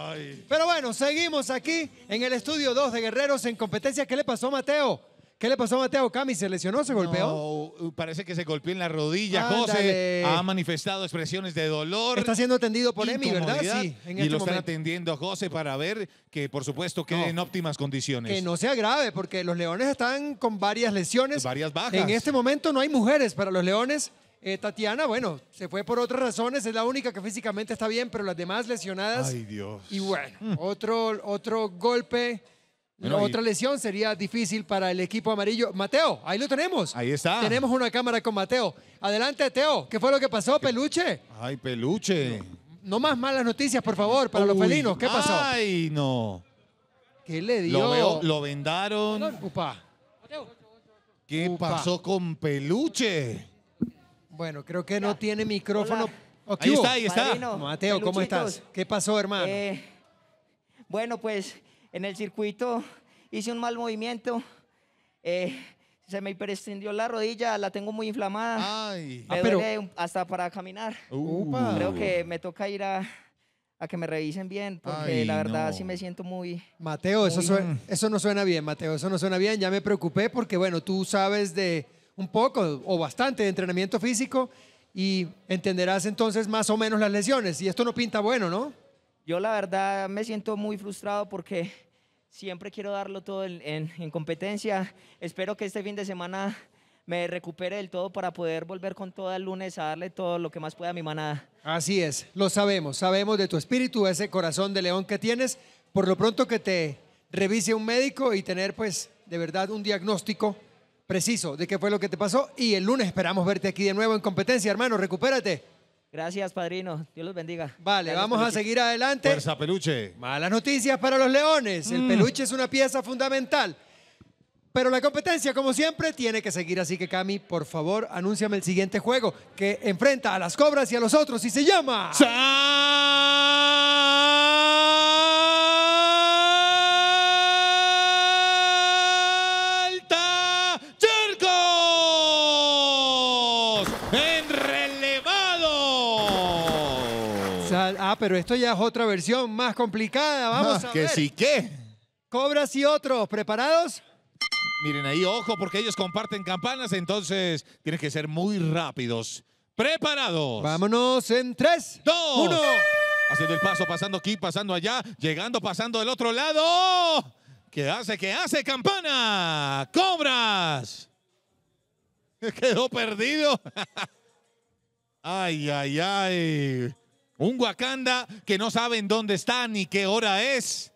Pero bueno, seguimos aquí en el estudio 2 de Guerreros en competencia. ¿Qué le pasó, Mateo? ¿Qué le pasó a Mateo Cami? ¿Se lesionó? ¿Se golpeó? Uh, parece que se golpeó en la rodilla. José ha manifestado expresiones de dolor. Está siendo atendido por Emi, ¿verdad? Sí, y este lo están atendiendo a José para ver que, por supuesto, quede en óptimas condiciones. Que no sea grave, porque los leones están con varias lesiones. Varias bajas. En este momento no hay mujeres para los leones. Eh, Tatiana, bueno, se fue por otras razones, es la única que físicamente está bien, pero las demás lesionadas. Ay, Dios. Y bueno, otro, otro golpe otra lesión sería difícil para el equipo amarillo. Mateo, ahí lo tenemos. Ahí está. Tenemos una cámara con Mateo. Adelante, Teo. ¿Qué fue lo que pasó, Peluche? Ay, Peluche. No, más malas noticias, por favor, para los felinos. ¿Qué pasó? Ay, no. ¿Qué le dio? Lo, vendaron. Upa. ¿Qué pasó con Peluche? Bueno, creo que no tiene micrófono. Oh, ahí está, ahí está. Mateo, ¿cómo estás? ¿Qué pasó, hermano? Eh, bueno, pues en el circuito hice un mal movimiento. Eh, se me hiperestendió la rodilla, la tengo muy inflamada. Ay. Ah, pero... hasta para caminar. Creo que me toca ir a, que me revisen bien, porque la verdad sí me siento muy... Mateo, Eso, eso no suena bien, Mateo, eso no suena bien. Ya me preocupé porque, bueno, tú sabes de un poco o bastante de entrenamiento físico y entenderás entonces más o menos las lesiones. Y esto no pinta bueno, ¿no? Yo la verdad me siento muy frustrado porque siempre quiero darlo todo en, competencia. Espero que este fin de semana me recupere del todo para poder volver con todo el lunes a darle todo lo que más pueda a mi manada. Así es, lo sabemos, sabemos de tu espíritu, ese corazón de león que tienes. Por lo pronto que te revise un médico y tener pues de verdad un diagnóstico preciso de qué fue lo que te pasó y el lunes esperamos verte aquí de nuevo en competencia, hermano, recupérate. Gracias, padrino. Dios los bendiga. Vale, vamos a seguir adelante. Fuerza, peluche. Malas noticias para los leones. El mm. peluche es una pieza fundamental. Pero la competencia, como siempre, tiene que seguir. Así que, Cami, por favor, anúnciame el siguiente juego que enfrenta a las cobras y a los otros y se llama. ¡San! pero esto ya es otra versión más complicada. Vamos ah, a ver. ¿Que sí qué? Cobras y otros, ¿preparados? Miren ahí, ojo, porque ellos comparten campanas, entonces tienen que ser muy rápidos. ¿Preparados? Vámonos en tres, 2, uno. Haciendo el paso, pasando aquí, pasando allá, llegando, pasando del otro lado. ¿Qué hace? ¿Qué hace? ¡Campana! ¡Cobras! Quedó perdido. ay, ay, ay. Un Wakanda que no saben dónde está ni qué hora es.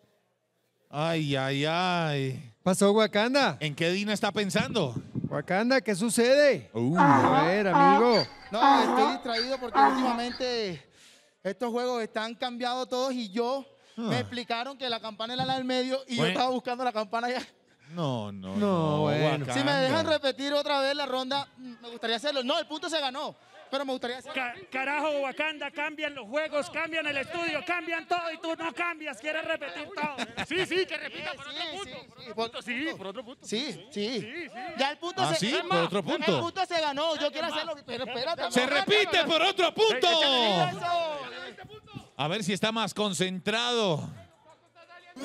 Ay, ay, ay. ¿Pasó Wakanda? ¿En qué Dina está pensando? Wakanda, ¿qué sucede? Uh. A ver, amigo. No, estoy distraído porque últimamente estos juegos están cambiados todos y yo me ah. explicaron que la campana era la del medio y yo estaba buscando la campana ya. No, no, no. no bueno. Si me dejan repetir otra vez la ronda, me gustaría hacerlo. No, el punto se ganó. Pero me gustaría... carajo, Wakanda, cambian los juegos, cambian el estudio, cambian todo y tú no cambias, quieres repetir ah, todo. Sí, sí, que repita por otro punto. Sí, por otro punto. Sí, sí. Ya el punto ah, se... Sí, por otro punto. El punto se ganó, yo quiero hacerlo, pero espérate. ¡Se repite por otro punto! A ver si está más concentrado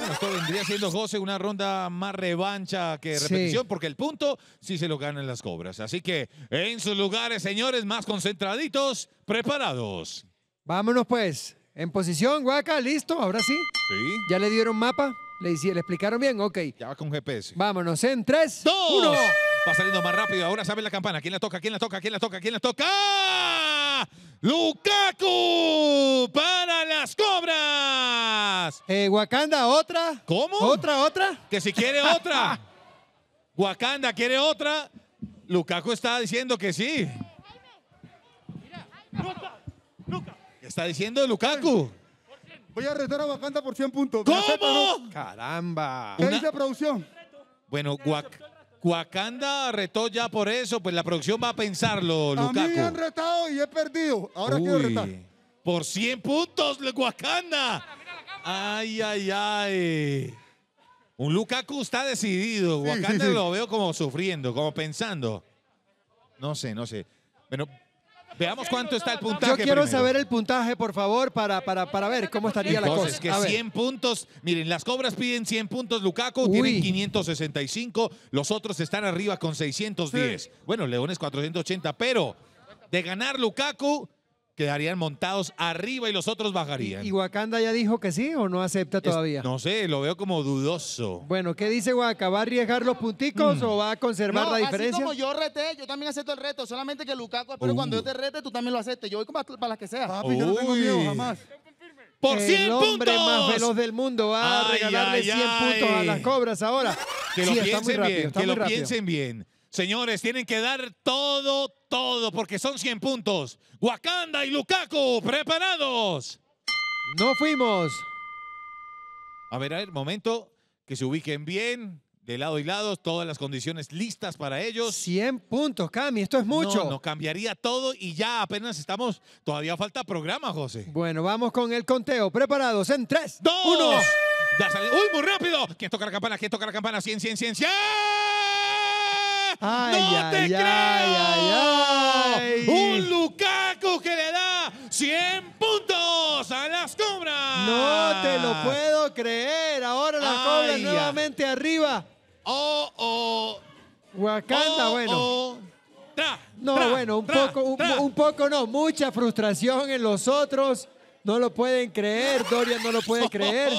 esto vendría siendo, José, una ronda más revancha que repetición, porque el punto sí se lo ganan las cobras. Así que en sus lugares, señores, más concentraditos, preparados. Vámonos pues. En posición, Guaca, listo, ahora sí. Sí. ¿Ya le dieron mapa? ¿Le, le explicaron bien? Ok. Ya va con GPS. Vámonos en tres, 2, 1. Va saliendo más rápido, ahora sabe la campana. ¿Quién la toca? ¿Quién la toca? ¿Quién la toca? ¿Quién la toca? Lukaku para las cobras. Eh, Wakanda, otra. ¿Cómo? ¿Otra, otra? Que si quiere otra. Wakanda quiere otra. Lukaku está diciendo que sí. Está diciendo Lukaku. Voy a retar a Wakanda por 100 puntos. ¿Cómo? Caramba. ¿Qué dice producción? Bueno, Wakanda. Wakanda retó ya por eso, pues la producción va a pensarlo, Lukaku. A mí han retado y he perdido. Ahora quiero retar. Por 100 puntos, Wakanda. ay, ay, ay. Un Lukaku está decidido. Wakanda lo veo como sufriendo, como pensando. No sé, no sé. Bueno, Veamos cuánto está el puntaje. Yo quiero saber el puntaje, por favor, para, para, para ver cómo estaría la cosa. Es que 100 puntos. Miren, las cobras piden 100 puntos. Lukaku tiene 565. Los otros están arriba con 610. Bueno, Leones 480, pero de ganar Lukaku quedarían montados arriba y los otros bajarían. ¿Y Wakanda ya dijo que sí o no acepta todavía? no sé, lo veo como dudoso. Bueno, ¿qué dice Waka? ¿Va a arriesgar los punticos mm. o va a conservar la diferencia? Así como yo reté, yo también acepto el reto, solamente que Lukaku, pero uh. cuando yo te rete, tú también lo aceptes. Yo voy para, las que sea. Papi, yo no tengo miedo jamás. Por 100 el hombre más veloz del mundo va a regalarle 100 puntos a las cobras ahora. Que lo piensen bien, que lo piensen bien. Señores, tienen que dar todo, todo porque son 100 puntos. Wakanda y Lukaku, preparados. No fuimos. A ver, a ver, momento, que se ubiquen bien, de lado y lado, todas las condiciones listas para ellos. 100 puntos, Cami, esto es mucho. No, cambiaría todo y ya apenas estamos, todavía falta programa, José. Bueno, vamos con el conteo. Preparados en 3, 2, 1. ¡Uy, muy rápido! ¿Quién toca la campana? ¿Quién toca la campana? 100, 100, 100, 100. Ay, ¡No te creo! Un Lukaku que le da 100 puntos a las Cobras. No te lo puedo creer. Ahora las Cobras nuevamente arriba. Oh, oh. Wakanda, oh, bueno. Oh. no, bueno, un poco, un, un poco no, mucha frustración en los otros. No lo pueden creer, Dorian no lo puede creer.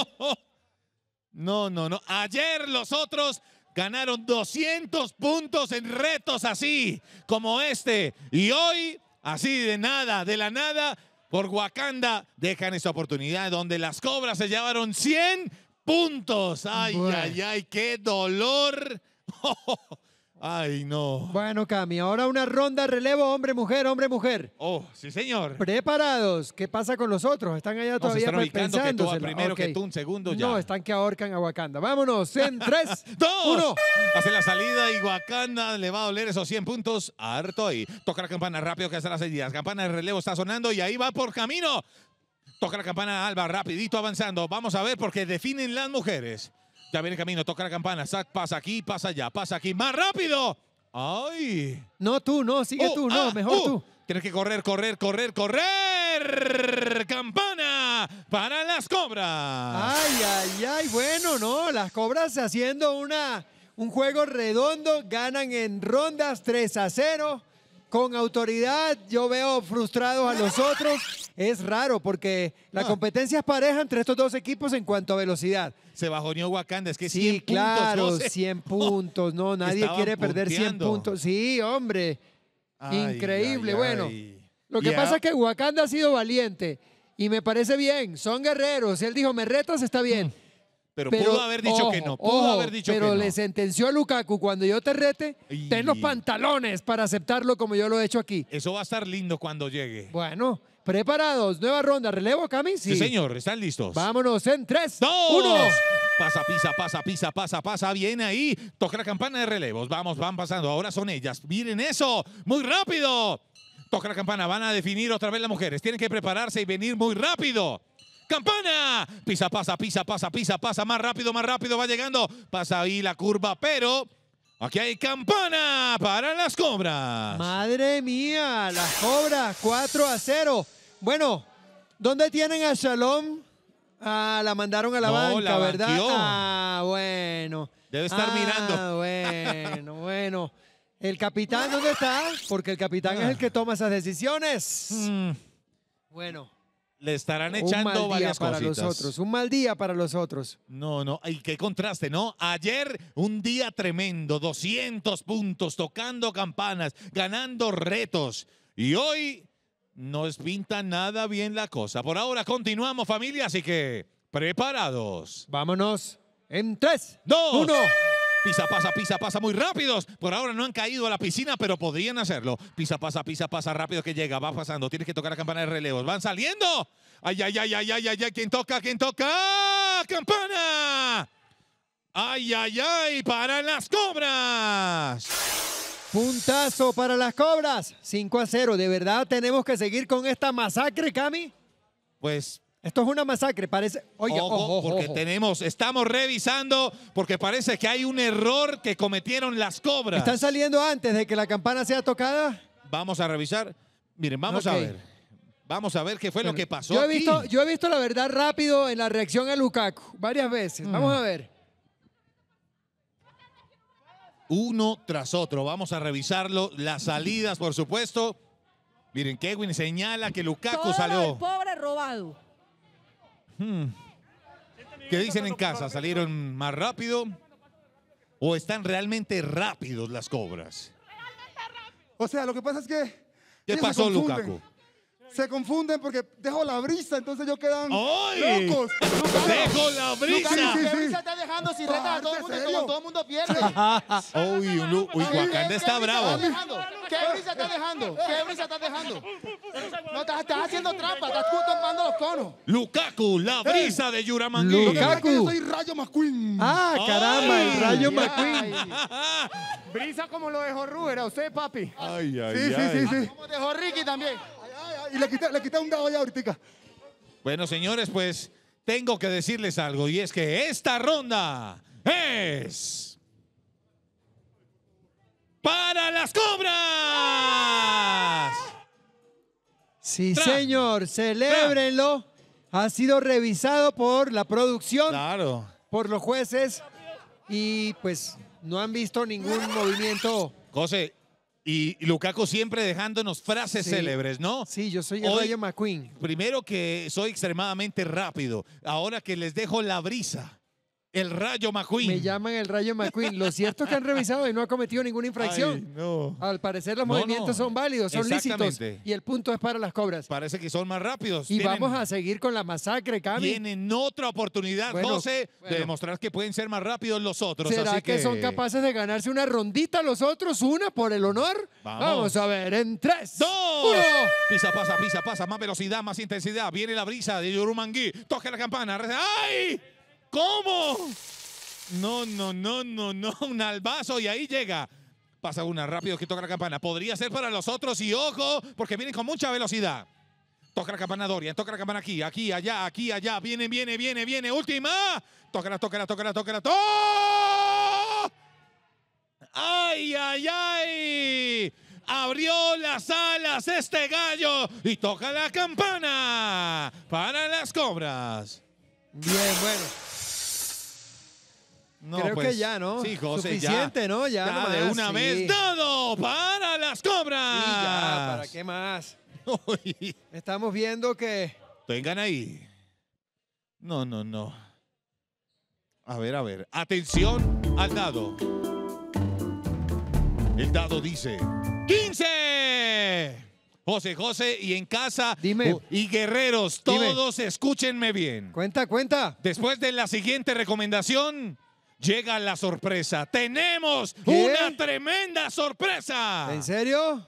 No, no, no. Ayer los otros ganaron 200 puntos en retos así como este. Y hoy, así de nada, de la nada, por Wakanda, dejan esa oportunidad donde las cobras se llevaron 100 puntos. Ay, ay, ay, qué dolor. Oh, Ay, no. Bueno, Cami, ahora una ronda de relevo hombre-mujer, hombre-mujer. Oh, sí, señor. Preparados. ¿Qué pasa con los otros? Están allá todavía no, que primero, que un segundo ya. No, están que ahorcan a Wakanda. Vámonos en 3, 2, 1. Hace la salida y Wakanda le va a doler esos 100 puntos a Artoy. Toca la campana rápido que hace las días. Campana de relevo está sonando y ahí va por camino. Toca la campana Alba rapidito avanzando. Vamos a ver porque definen las mujeres. Ya viene el camino, toca la campana. pasa aquí, pasa allá, pasa aquí. ¡Más rápido! ¡Ay! No tú, no, sigue oh, tú, no, ah, mejor oh. tú. Tienes que correr, correr, correr, correr. Campana para las cobras. Ay, ay, ay. Bueno, no, las cobras haciendo una, un juego redondo. Ganan en rondas 3 a 0 con autoridad, yo veo frustrados a los otros. Es raro porque la ah. competencia es pareja entre estos dos equipos en cuanto a velocidad. Se bajoneó Wakanda, es que sí, claro, 100 puntos, no, nadie quiere perder 100 puntos. Sí, hombre, increíble. bueno, lo que pasa es que Wakanda ha sido valiente y me parece bien, son guerreros. Él dijo, me retas, está bien. Mm. Pero, pudo haber dicho que no, pudo haber dicho que no. Pero le sentenció a Lukaku cuando yo te rete, ten los pantalones para aceptarlo como yo lo he hecho aquí. Eso va a estar lindo cuando llegue. Bueno, preparados, nueva ronda, relevo, Cami. Sí, señor, están listos. Vámonos en tres, 2, uno. Pasa, pisa, pasa, pisa, pasa, pasa. Viene ahí. Toca la campana de relevos. Vamos, van pasando. Ahora son ellas. Miren eso. Muy rápido. Toca la campana. Van a definir otra vez las mujeres. Tienen que prepararse y venir muy rápido campana. Pisa, pasa, pisa, pasa, pisa, pasa. Más rápido, más rápido va llegando. Pasa ahí la curva, pero... Aquí hay campana para las cobras. Madre mía, las cobras 4 a 0. Bueno, ¿dónde tienen a Shalom? Ah, la mandaron a la banca, la ¿verdad? Ah, bueno. Debe estar ah, mirando. Bueno, bueno. ¿El capitán dónde está? Porque el capitán es el que toma esas decisiones. Mm. Bueno le estarán echando un para los otros, un mal día para los otros. No, no, y qué contraste, ¿no? Ayer un día tremendo, 200 puntos, tocando campanas, ganando retos. Y hoy no es pinta nada bien la cosa. Por ahora continuamos familia, así que preparados. Vámonos en tres, dos, uno. Pisa, pasa, pisa, pasa muy rápidos. Por ahora no han caído a la piscina, pero podrían hacerlo. Pisa, pasa, pisa, pasa rápido que llega. Va pasando. Tienes que tocar la campana de relevos. Van saliendo. Ay, ay, ay, ay, ay, ay, ay. ¿Quién toca? ¿Quién toca? ¡Campana! ¡Ay, ay, ay! ¡Para las cobras! Puntazo para las cobras. 5 a 0. ¿De verdad tenemos que seguir con esta masacre, Cami? Pues esto es una masacre, parece. ojo, porque tenemos, estamos revisando, porque parece que hay un error que cometieron las cobras. ¿Están saliendo antes de que la campana sea tocada? Vamos a revisar. Miren, vamos a ver. Vamos a ver qué fue lo que pasó. Yo he, Visto, yo he visto la verdad rápido en la reacción a Lukaku varias veces. Vamos mm. a ver. Uno tras otro. Vamos a revisarlo. Las salidas, por supuesto. Miren, Kevin señala que Lukaku salió. pobre robado. Hmm. ¿Qué dicen en casa? ¿Salieron más rápido o están realmente rápidos las cobras? O sea, lo que pasa es que... ¿Qué pasó, Lukaku? se confunden porque dejo la brisa, entonces ellos quedan locos. ¡Dejo la brisa! ¿Qué brisa estás dejando si retas a todo el mundo todo el mundo pierde? uy, uy, uy, Wakanda está bravo. ¿Qué brisa está dejando? ¿Qué brisa estás dejando? No, estás, estás haciendo trampa, estás tú tomando los conos. Lukaku, la brisa de Yuramangui. Lukaku. Yo soy Rayo McQueen. Ah, caramba, el Rayo McQueen. Brisa como lo dejó Rubera a usted, papi. Ay, ay, ay. Sí, sí, sí. Como dejó Ricky también y le quité, un dado ya ahorita. Bueno, señores, pues tengo que decirles algo y es que esta ronda es para las cobras. Sí, señor, celebrenlo Ha sido revisado por la producción, claro. por los jueces y pues no han visto ningún movimiento. José, y, Lukaku siempre dejándonos frases célebres, ¿no? Sí, yo soy el McQueen. Primero que soy extremadamente rápido, ahora que les dejo la brisa. El Rayo McQueen. Me llaman el Rayo McQueen. Lo cierto es que han revisado y no ha cometido ninguna infracción. no. Al parecer los movimientos son válidos, son lícitos. Y el punto es para las cobras. Parece que son más rápidos. Y vamos a seguir con la masacre, Cami. Tienen otra oportunidad, bueno, de demostrar que pueden ser más rápidos los otros. ¿Será que... son capaces de ganarse una rondita los otros? Una por el honor. Vamos, a ver, en tres, dos, Pisa, pasa, pisa, pasa. Más velocidad, más intensidad. Viene la brisa de Yurumangui. Toca la campana. ¡Ay! ¿Cómo? No, no, no, no, no, un albazo y ahí llega. Pasa una rápido que toca la campana. Podría ser para los otros y ojo, porque vienen con mucha velocidad. Toca la campana Doria. toca la campana aquí, aquí, allá, aquí, allá. Viene, viene, viene, viene. Última. Toca la, toca la, toca ¡Oh! ¡Ay, ay, ay! abrió las alas este gallo y toca la campana para las cobras. Bien, bueno. Creo que pues, ya, ¿no? Sí, José, Suficiente, ya, ¿no? Ya, de una vez dado para las cobras. ya, ¿para qué más? Estamos viendo que... Tengan ahí. No, no, no. A ver, a ver. Atención al dado. El dado dice... ¡15! José, José, y en casa. Dime. Y guerreros, todos escúchenme bien. Cuenta, cuenta. Después de la siguiente recomendación, llega la sorpresa. Tenemos una tremenda sorpresa. ¿En serio?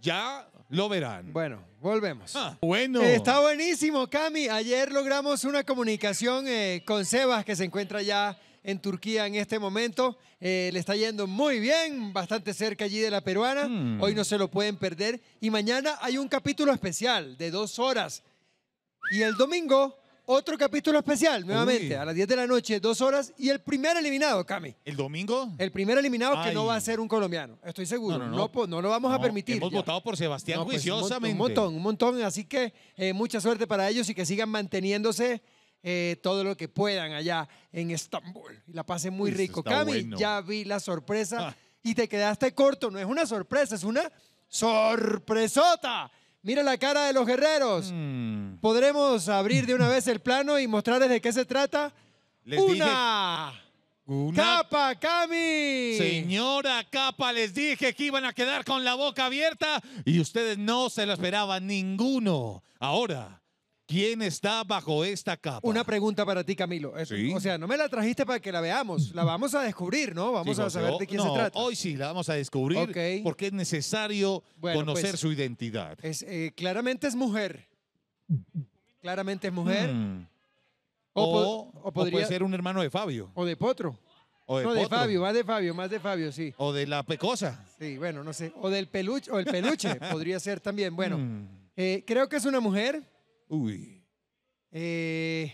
Ya lo verán. Bueno, volvemos. Ah, bueno. está buenísimo, Cami. Ayer logramos una comunicación eh, con Sebas, que se encuentra ya en Turquía en este momento. Eh, le está yendo muy bien, bastante cerca allí de la peruana. Hmm. Hoy no se lo pueden perder. Y mañana hay un capítulo especial de dos horas. Y el domingo otro capítulo especial, nuevamente, a las 10 de la noche, dos horas, y el primer eliminado, Cami. ¿El domingo? El primer eliminado que no va a ser un colombiano, estoy seguro. No, no, no. no, lo vamos a permitir. Hemos votado por Sebastián pues, juiciosamente. un, montón, un montón. Así que eh, mucha suerte para ellos y que sigan manteniéndose eh, todo lo que puedan allá en Estambul. Y la pasen muy rico. Cami, ya vi la sorpresa ah. y te quedaste corto. No es una sorpresa, es una sorpresota. Mira la cara de los guerreros. Hmm. ¿Podremos abrir de una vez el plano y mostrarles de qué se trata? una. Una... ¡Capa, Cami! Señora Capa, les dije que iban a quedar con la boca abierta y ustedes no se lo esperaban ninguno. Ahora ¿Quién está bajo esta capa? Una pregunta para ti, Camilo. O sea, no me la trajiste para que la veamos. La vamos a descubrir, ¿no? Vamos a saber de quién se trata. Hoy sí la vamos a descubrir porque es necesario conocer pues, su identidad. Eh, claramente es mujer. Claramente es mujer. Hmm. O, podría, puede ser un hermano de Fabio. O de Potro. O de Fabio, más de Fabio, más de Fabio, sí. O de la pecosa. Sí, bueno, no sé. O del peluche, o el peluche, podría ser también. Bueno, hmm. eh, creo que es una mujer. Uy. Eh,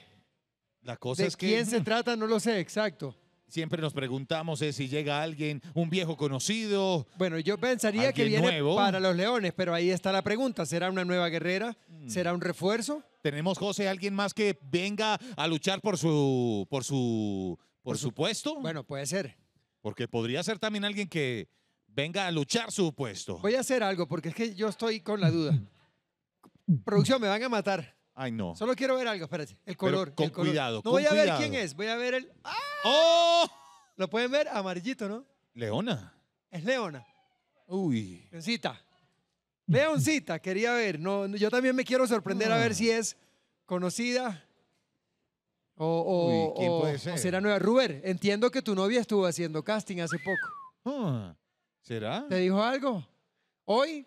la cosa es que. quién se trata? No lo sé, exacto. Siempre nos preguntamos es eh, si llega alguien, un viejo conocido. Bueno, yo pensaría que viene para los leones, pero ahí está la pregunta. ¿Será una nueva guerrera? Mm. ¿Será un refuerzo? ¿Tenemos, José, alguien más que venga a luchar por su. por su. por, su puesto? Bueno, puede ser. Porque podría ser también alguien que venga a luchar su puesto. Voy a hacer algo porque es que yo estoy con la duda. Producción, me van a matar. Ay, no. Solo quiero ver algo, espérate. El color. con cuidado. No voy a ver quién es, voy a ver el. ¡ah! ¡Oh! Lo pueden ver amarillito, ¿no? Leona. Es Leona. Uy. Leoncita. Leoncita, quería ver. No, yo también me quiero sorprender a ver si ah. es conocida o, ¿quién puede ser? será nueva. Ruber, entiendo que tu novia estuvo haciendo casting hace poco. Ah, ¿Será? ¿Te dijo algo? Hoy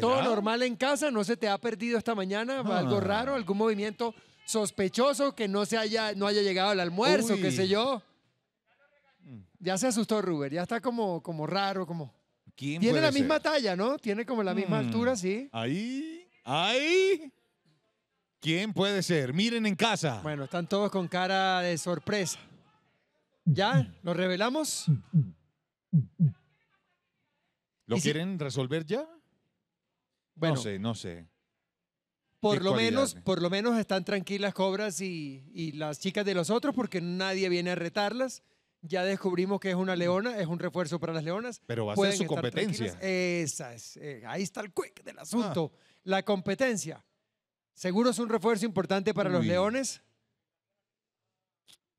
todo normal en casa, no se te ha perdido esta mañana, algo ah. raro, algún movimiento sospechoso que no se haya, no haya llegado al almuerzo, qué sé yo. Ya se asustó Ruber, ya está como, como raro, como. ¿Quién Tiene la misma talla, ¿no? Tiene como la misma hmm. altura, sí. Ahí, ahí. ¿Quién puede ser? Miren en casa. Bueno, están todos con cara de sorpresa. ¿Ya? ¿Lo revelamos? ¿Lo quieren resolver ya? no sé, no sé. Por lo, menos, por lo menos están tranquilas Cobras y, las chicas de los otros porque nadie viene a retarlas. Ya descubrimos que es una leona, es un refuerzo para las leonas. Pero va a ser su competencia. Eh, ahí está el quick del ah. asunto. La competencia. Seguro es un refuerzo importante para los leones.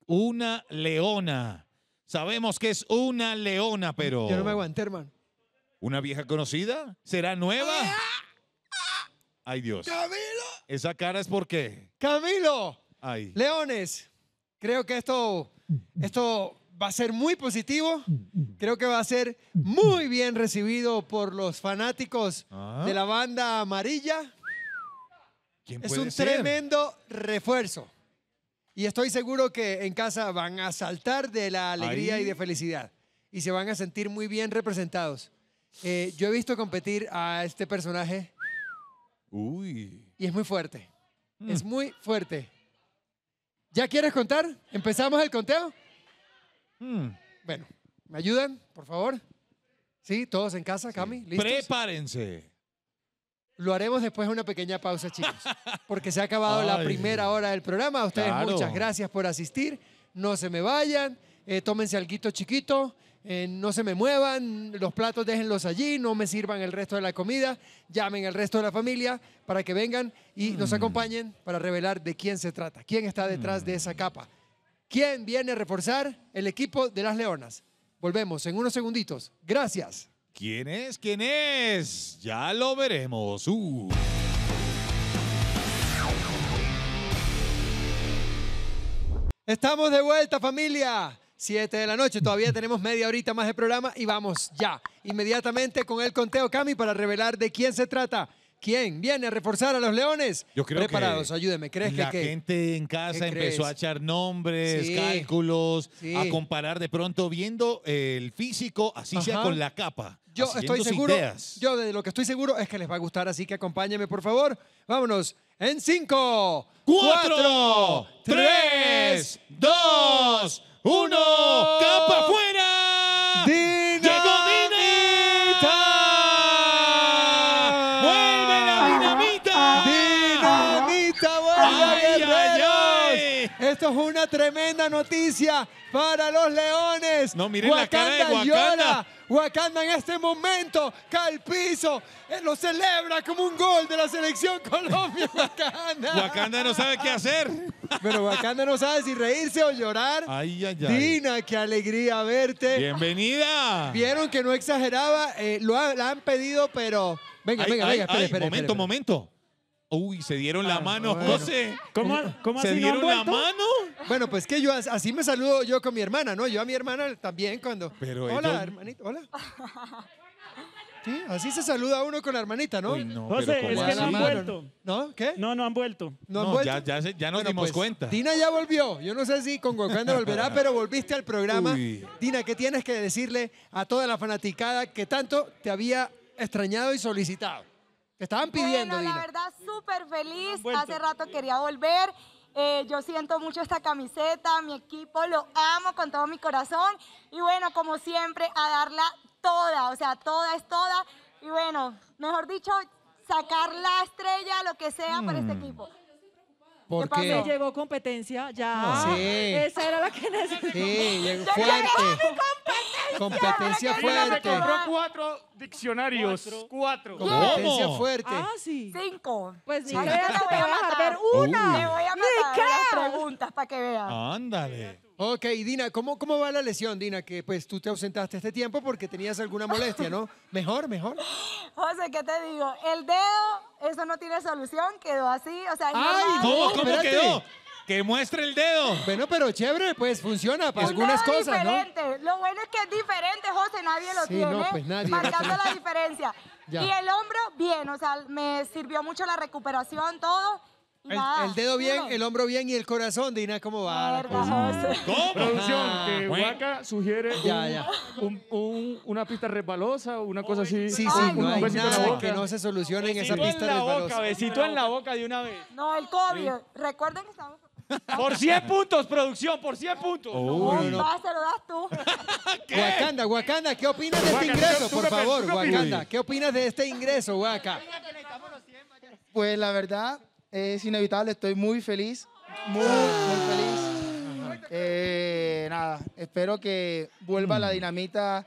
Una leona. Sabemos que es una leona, pero. Yo no me aguanté, hermano. ¿Una vieja conocida? ¿Será nueva? Ah, ah, ah. Ay, Dios. ¡Camilo! Esa cara es porque. ¡Camilo! Ay. Leones, creo que esto, esto va a ser muy positivo. Creo que va a ser muy bien recibido por los fanáticos de la banda amarilla. es un tremendo refuerzo. Y estoy seguro que en casa van a saltar de la alegría y de felicidad. Y se van a sentir muy bien representados. Eh, yo he visto competir a este personaje. Uy. Y es muy fuerte. Mm. Es muy fuerte. ¿Ya quieres contar? ¿Empezamos el conteo? Mm. Bueno, ¿me ayudan, por favor? ¿Sí? ¿Todos en casa, Cami? ¿Listos? Prepárense. Lo haremos después de una pequeña pausa, chicos, porque se ha acabado la primera hora del programa. A ustedes muchas gracias por asistir. No se me vayan. Eh, tómense algo chiquito. Eh, no se me muevan, los platos déjenlos allí, no me sirvan el resto de la comida, llamen al resto de la familia para que vengan y nos mm. acompañen para revelar de quién se trata, quién está detrás de esa mm. capa, quién viene a reforzar el equipo de las Leonas. Volvemos en unos segunditos. Gracias. ¿Quién es? ¿Quién es? Ya lo veremos. Uh. Estamos de vuelta familia. Siete de la noche. Todavía tenemos media horita más de programa y vamos ya, inmediatamente con el conteo, Cami, para revelar de quién se trata. ¿Quién viene a reforzar a los Leones? Yo creo Preparados, que ayúdeme. ¿Crees la gente en casa empezó a echar nombres, cálculos, a comparar de pronto viendo eh, el físico, así sea con la capa. Yo estoy seguro, yo de lo que estoy seguro es que les va a gustar, así que acompáñenme, por favor. Vámonos en cinco, cuatro, tres, dos uno, capa afuera! Esto es una tremenda noticia para los leones. No, miren la cara de Wakanda. Llora. Wakanda en este momento calpizo. Eh, lo celebra como un gol de la selección Colombia. Wakanda. no sabe qué hacer. Pero Wakanda no sabe si reírse o llorar. Ay, Dina, qué alegría verte. Bienvenida. Vieron que no exageraba. Eh, lo han pedido, pero. Venga, venga, venga. Espera, momento, momento. Uy, se dieron la ah, mano, José. ¿Cómo, cómo se dieron la mano? Bueno, pues que yo así me saludo yo con mi hermana, ¿no? Yo a mi hermana también cuando. Pero hola, hermanito, hola. Sí, así se saluda uno con la hermanita, ¿no? José, es que no han vuelto. ¿No? ¿Qué? No, no han vuelto. No, Ya, ya, nos dimos pues, cuenta. Dina ya volvió. Yo no sé si con cuándo volverá, pero volviste al programa. Dina, ¿qué tienes que decirle a toda la fanaticada que tanto te había extrañado y solicitado? estaban pidiendo, bueno, la verdad, súper feliz. Hace rato quería volver. Eh, yo siento mucho esta camiseta, mi equipo lo amo con todo mi corazón. Y bueno, como siempre, a darla toda, o sea, toda es toda. Y bueno, mejor dicho, sacar la estrella, lo que sea, para este mm. equipo. Porque ¿Qué llegó competencia, ya. Ah, Esa era la que necesitaba. Sí, llegó fuerte. competencia, competencia fuerte diccionarios. Cuatro. ¿Cómo? fuerte. Ah, sí. Cinco. Pues ni sí. que te voy a matar. una. Me voy a matar las preguntas para que veas. Ándale. Ok, Dina, ¿cómo, ¿cómo va la lesión, Dina? Que pues tú te ausentaste este tiempo porque tenías alguna molestia, ¿no? Mejor, mejor. José, ¿qué te digo? El dedo, eso no tiene solución, quedó así, o sea... Ay, ¿cómo, quedó? que muestre el dedo. Bueno, pero chévere, pues funciona para algunas dedo cosas, diferente. ¿no? Lo bueno es que es diferente, José, nadie lo tiene. No, pues nadie. Marcando la diferencia. Y el hombro, bien, o sea, me sirvió mucho la recuperación, todo. El, dedo bien, el hombro bien y el corazón, Dina, ¿cómo va? Pues, mm. ¿Cómo? Producción, ah, que Huaca sugiere ya, ya. una pista resbalosa o una cosa así. Sí, sí, no hay nada que no se solucione en esa pista resbalosa. en la boca de una vez. No, el COVID. Recuerden que estamos... Por 100 puntos, producción, por 100 puntos. Oh, no, lo das tú. ¿Qué? Wakanda, ¿qué opinas de este ingreso, por favor? Wakanda, ¿qué opinas de este ingreso, Guaca? Pues la verdad, es inevitable, estoy muy feliz, muy, muy feliz. Eh, nada, espero que vuelva la mm. dinamita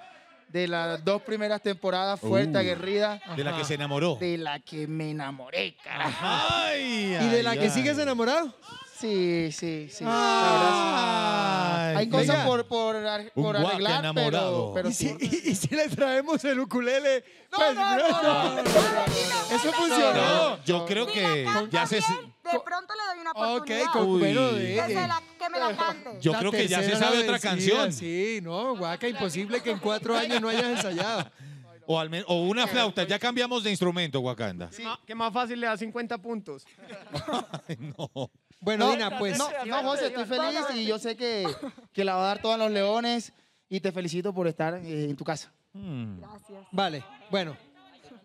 de las dos primeras temporadas fuerte, uh. aguerrida. De la que se enamoró. De la que me enamoré, carajo. ¿Y de la que sigues enamorado? Sí, sí, sí. Hay cosas por, por, arreglar, pero, ¿Y, si, le traemos el ukulele? Eso funcionó. yo creo que ya se De pronto le doy una Ok, oportunidad. de- que, me la cante. yo creo que ya se sabe otra canción. Sí, no, guaca, imposible que en cuatro años no hayas ensayado. O, una flauta, ya cambiamos de instrumento, Wakanda. Sí. Que más fácil le da 50 puntos. no. Bueno, Dina, pues. No, José, estoy feliz y yo sé que, la va a dar todos los leones y te felicito por estar eh, en tu casa. Hmm. Gracias. Vale, bueno.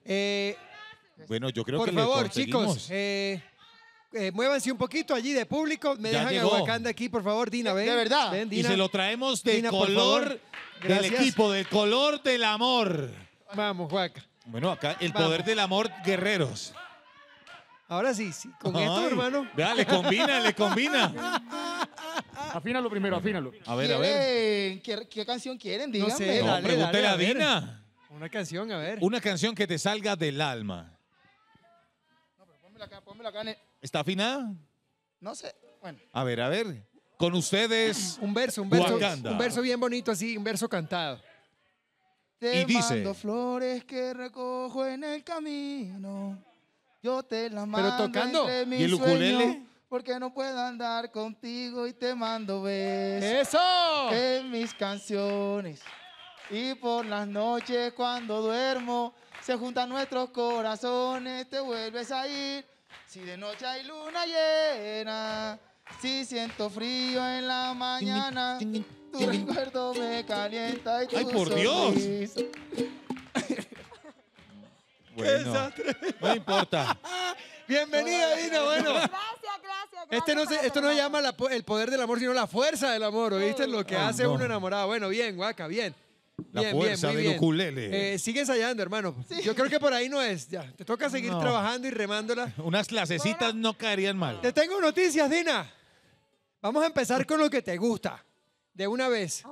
Eh, bueno, yo creo que. Por favor, chicos, eh, muévanse un poquito allí de público. Me dejan a Wakanda aquí, por favor, Dina, De verdad. Y se lo traemos de color del equipo, del color del amor. Vamos, Guaca. Bueno, acá el poder del amor, guerreros. Ahora sí, sí con esto, hermano. Vea, le combina, le combina. Afínalo primero, afínalo. A ver, a ver. ¿Qué, canción quieren? Díganme. sé. Dale, a Dina. Una canción, a ver. Una canción que te salga del alma. No, pero acá, acá. ¿Está afinada? No sé. Bueno, A ver, a ver. Con ustedes. Un verso, un verso. Un verso bien bonito así, un verso cantado y dice, mando flores que recojo en el camino. Yo te las mando tocando entre mis y porque no puedo andar contigo y te mando besos. Eso. En mis canciones. Y por las noches cuando duermo se juntan nuestros corazones, te vuelves a ir. Si de noche hay luna llena, si siento frío en la mañana. Tu recuerdo me calienta y ¡Ay, por Dios! Bueno, no importa. Bienvenida, Dina. Bueno, Gracias, gracias. este no se, esto no se llama el poder del amor, sino la fuerza del amor. ¿Viste lo que hace uno enamorado? Bueno, bien, guaca, bien. La fuerza del ukulele. Eh, sigue ensayando, hermano. Yo creo que por ahí no es. Ya, te toca seguir trabajando y remándola. Unas clasecitas no caerían mal. Te tengo noticias, Dina. Vamos a empezar con lo que te gusta de una vez.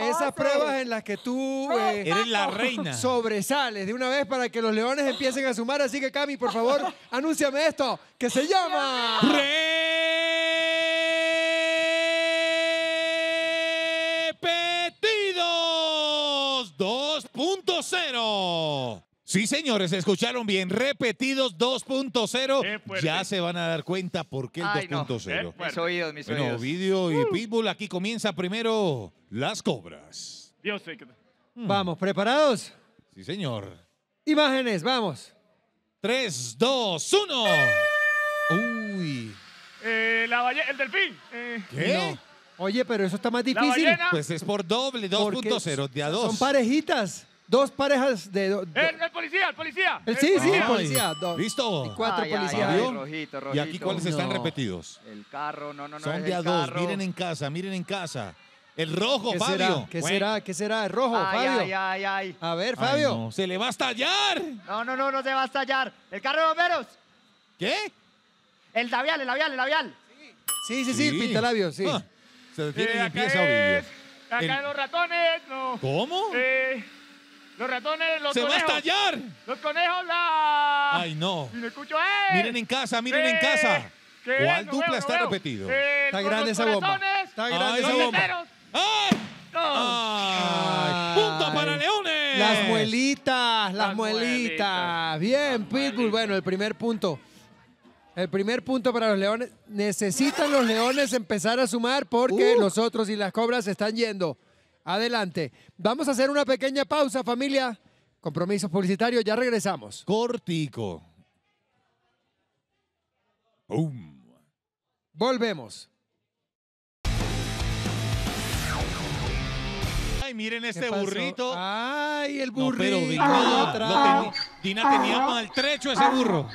Esas pruebas en las que tú eh, eres la reina. Sobresales de una vez para que los leones empiecen a sumar. Así que, Cami, por favor, anúnciame esto que se llama. Repetidos 2.0. Sí, señores, escucharon bien. Repetidos 2.0. Ya se van a dar cuenta por qué el 2.0. No. Mis oídos, mis bueno, Video y uh. Pitbull, aquí comienza primero Las Cobras. Dios sé que... Hmm. Vamos, ¿preparados? Sí, señor. Imágenes, vamos. 3, 2, 1. Uy. Eh, la ballena, el delfín. Eh. ¿Qué? Oye, pero eso está más difícil. Pues es por doble, 2.0, de a dos. Son parejitas dos parejas de. El, eh, policía, el policía. Eh, sí, sí, ah, policía. policía. ¡Listo! Y cuatro policías. ay, rojito, ¿Y aquí cuáles están repetidos? El carro, no, no, no. Son de a dos. Miren en casa, miren en casa. El rojo, Fabio. ¿Qué será? ¿Qué será? El Rojo, Fabio. ay, ay, ay. A ver, Fabio. Se le va a estallar. No, no, no, no se va a estallar. El carro de bomberos. ¿Qué? El labial, el labial, el labial. Sí, sí, sí, pinta labios sí. Ah, se detiene eh, y empieza a acá hay los ratones, no. ¿Cómo? Sí. Los ratones, los ¡Se va a estallar! Los conejos, la. Ay, no. escucho, ¡eh! Miren en casa, miren en eh, casa. ¿Cuál dupla está repetido? Eh, está grande esa bomba. Está grande esa bomba. ¡Ay! Ay. punto para Leones! Las muelitas, las, muelitas. Bien, Pitbull. Bueno, el primer punto. El primer punto para los leones. Necesitan los leones empezar a sumar porque uh. los otros y las cobras están yendo. Adelante. Vamos a hacer una pequeña pausa, familia. Compromisos publicitarios, ya regresamos. Cortico. Volvemos. Ay, miren este burrito. Ay, el burrito. pero Dina, ah. Dina tenía ah. maltrecho ese burro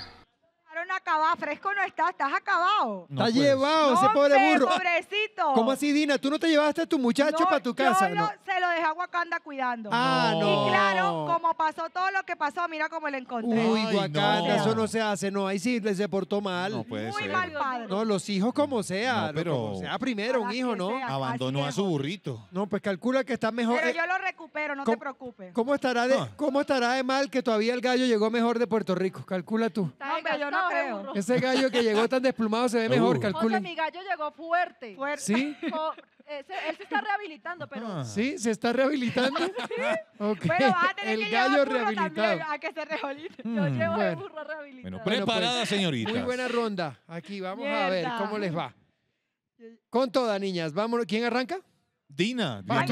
acabado, Fresco no está, estás acabado. está pues. llevado ese pobre burro. pobrecito. ¿Cómo así, Dina? ¿Tú no te llevaste a tu muchacho para tu casa? se lo dejé a cuidando. Ah, no. Y claro, como pasó todo lo que pasó, mira cómo le encontré. Uy, eso no se hace. No, ahí sí le- se portó mal. No puede Muy mal padre. No, los hijos como sea. pero- sea primero, un hijo, ¿no? Abandonó a su burrito. No, pues calcula que está mejor. Pero eh, yo lo recupero, no te preocupes. ¿Cómo estará, de, ah. ¿Cómo estará de mal que todavía el gallo llegó mejor de Puerto Rico? Calcula tú. hombre, yo no creo ese gallo que llegó tan desplumado se ve uh. mejor, calculen. José, mi gallo llegó fuerte. Fuerte. ¿Sí? él se está rehabilitando, pero... Ah. ¿Sí? ¿Se está rehabilitando? Ok. a tener El gallo rehabilitado. a que se rehabilite. Yo mm, llevo el burro rehabilitado. Bueno, pues, preparada, señorita. Muy buena ronda. Aquí vamos a ver cómo les va. Con todas, niñas. Vámonos. ¿Quién arranca? Dina, Va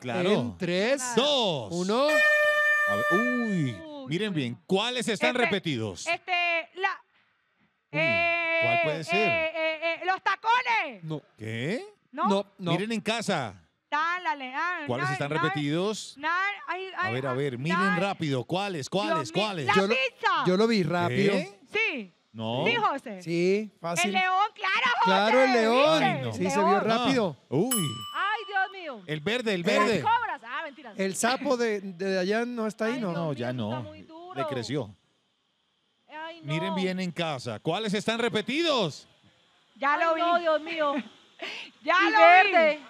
claro. tres, Dos. uno. uy, miren bien, ¿cuáles están este, repetidos? Este, la, ¿Cuál eh, puede eh, ser? Eh, los tacones. ¿Qué? No. Miren en casa. Ah, ¿Cuáles están repetidos? a ver, a ah, ver, miren rápido. ¿Cuáles? ¿Cuáles? ¿Cuáles? yo, Lo, yo lo vi rápido. Sí. No. Sí, José. Sí, fácil. El león, claro, Claro, el león. Sí, se vio rápido. Uy. Ay, Dios mío. El verde, el verde. cobras. Ah, mentiras. El sapo de, de allá no está ahí, ¿no? no, ya no. Está muy duro. Le creció. Miren bien en casa. ¿Cuáles están repetidos? Ya lo vi. No, Dios mío. ya lo vi.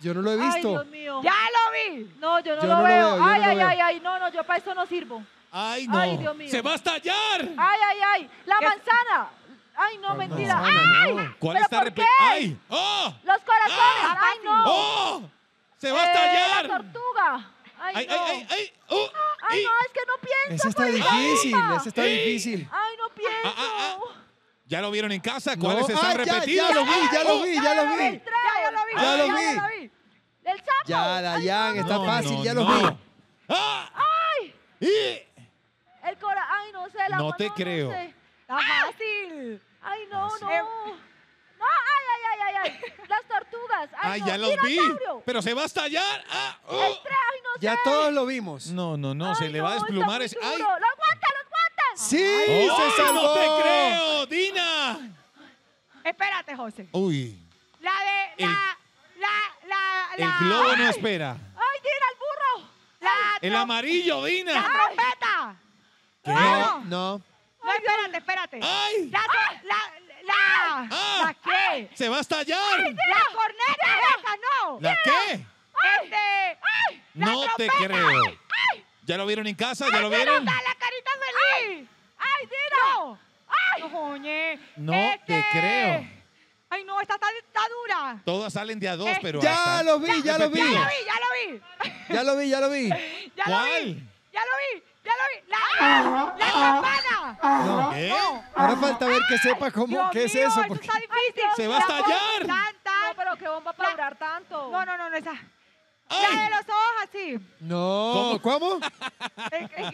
Yo no lo he visto. Ya lo vi. No, yo no, lo, veo. Ay, ay, ay, ay. No, no, yo para esto no sirvo. Ay, no. Ay, Dios mío. Se va a estallar. Ay, ay, ay. La manzana. Ay, no, mentira. ay. ¿Cuál está repetido? Ay. Oh. Los corazones. Ah. Ay, no. Oh. Se va a eh, estallar. La tortuga. Ay, ay, no. ay, ay, oh, ay, eh. no, es que no pienso. Ese está pues. difícil, ese está eh. difícil. Ay, no pienso. Ah, ah, ah. ¿Ya lo vieron en casa? ¿cuál es están repetido? Ya, lo vi, ya lo vi, ya lo vi. Ya lo vi, ya lo vi. Ya lo vi. El sapo. Ya, Dayan, está fácil, ya lo vi. ¡Ay! El cora, Ay, no sé, la No te creo. Está fácil. Ay, no, no. No, ay, ay, ay, ay. Las tortugas. Ay, ya los vi. Pero se va a estallar. Ah, oh. ay, no Ya todos lo vimos. No, no, no, se le va a desplumar. ¡Ay! ¡Lo aguanta, lo aguanta! Sí, ¡Ay, se no te creo, Dina! Espérate, José. Uy, La de. La. La. La. el globo no espera. ¡Ay, Dina, el burro! La. El amarillo, amarillo, La Dina. trompeta. No, no. No, espérate, espérate. ¡Ay! la- ¡Ah! qué? Ah, ¡Se va a estallar! ¡La corneta no! ¿La qué? ¡Ay! ¡Este! No te creo. ¿Ya lo vieron en casa? ¿Ya lo vieron? la carita feliz! ¡Ay, Dino! No, No este, te creo. ¡Ay, no! Esta está, está dura. Todas salen de a dos, este, pero Ya lo vi, ya lo vi. Ya lo vi, ya lo vi. Ya lo vi, ya lo vi. Ya lo vi. ¿Cuál? Ya lo vi. ¡Ya lo vi! ¡La, la campana! No, ¿qué? ¿Eh? Ahora falta ver que sepa cómo, qué es eso. eso porque está difícil. ¡Se va a estallar! Tan, No, pero qué bomba para durar tanto. No, no, no, no, esa. ¡Ay! de los ojos así. No. ¿Cómo? ¿Cómo?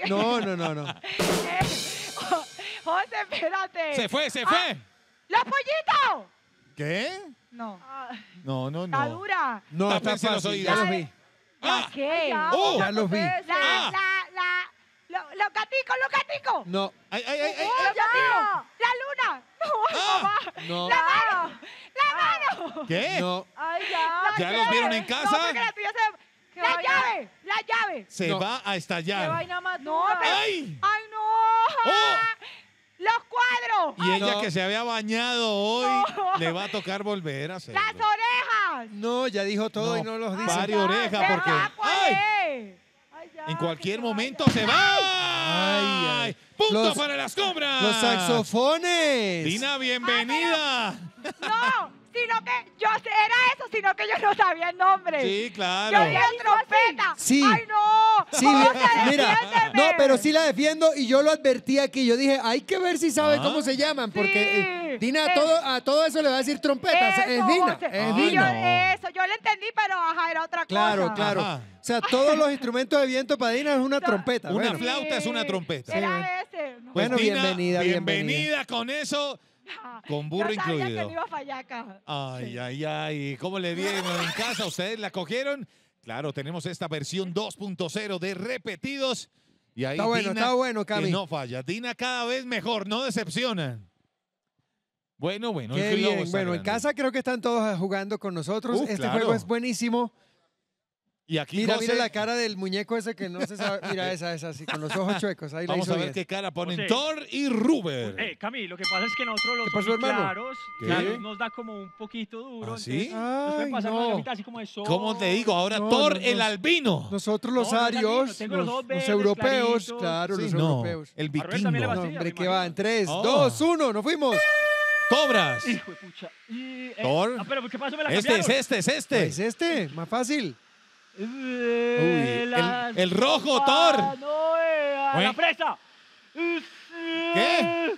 no, no, no, no. José, espérate. Se fue, se fue. Ah, ¡Los pollitos! ¿Qué? No. No, no, no. Está dura. No, está fácil. Ya los vi. ah, qué? Ya, los vi. La, ah. la, la, los lo los gaticos. No. Ay, ay, ay, ay, oh, eh. La luna. No, ah, La mano. Ah. La mano. ¿Qué? No. Ay, ya. ¿Ya vieron en casa? la llave. La llave. Se va a estallar. ¿Qué vaina más no, ¡Ay! no! Oh. ¡Los cuadros! Y ella que se había bañado hoy, le va a tocar volver a hacer. ¡Las orejas! No, ya dijo todo y no los dice. Varias orejas, porque... ¡Ay! En cualquier momento se va. Ay, Punto para las cobras. Los saxofones. Dina, bienvenida. No, sino que yo era eso, sino que yo no sabía el nombre. Sí, claro. Yo dije trompeta. Sí. Ay, no. no, pero sí la defiendo y yo lo advertí aquí. Yo dije, hay que ver si sabe ah. cómo se llaman, porque eh, Dina a todo, a todo eso le va a decir trompeta. es eh, Dina. Es eh, Dina. Eso, yo lo entendí, pero ajá, era otra cosa. Claro, claro. O sea, todos los instrumentos de viento para Dina es una trompeta. Una flauta es una trompeta. ese. Bueno, pues, bienvenida, bienvenida. Bienvenida con eso. Con burro incluido. iba a Ay, ay, ay. ¿Cómo le dieron en casa? ¿Ustedes la cogieron? Claro, tenemos esta versión 2.0 de repetidos. Y ahí está bueno, está bueno, Cami. no falla. Dina cada vez mejor, no decepciona. Bueno, bueno. Qué bien. Bueno, en casa creo que están todos jugando con nosotros. Uh, este juego es buenísimo. Y aquí mira, mira la cara del muñeco ese que no se sabe. Mira esa, esa, así, con los ojos chuecos. Ahí Vamos a ver qué cara ponen Thor y Ruber. Eh, Camilo, lo que pasa es que nosotros los claros, nos da como un poquito duro. ¿Ah, sí? Ay, no. como ¿Cómo te digo? Ahora Thor, el albino. Nosotros los arios, los, europeos, claro, los europeos. El vikingo. hombre, que va en 3, 2, 1, nos fuimos. ¡Cobras! Hijo de pucha. Eh, Thor. Ah, este es este, es este. ¿Es este? Más fácil. Uy, el, rojo, Thor. la fresa. ¿Qué?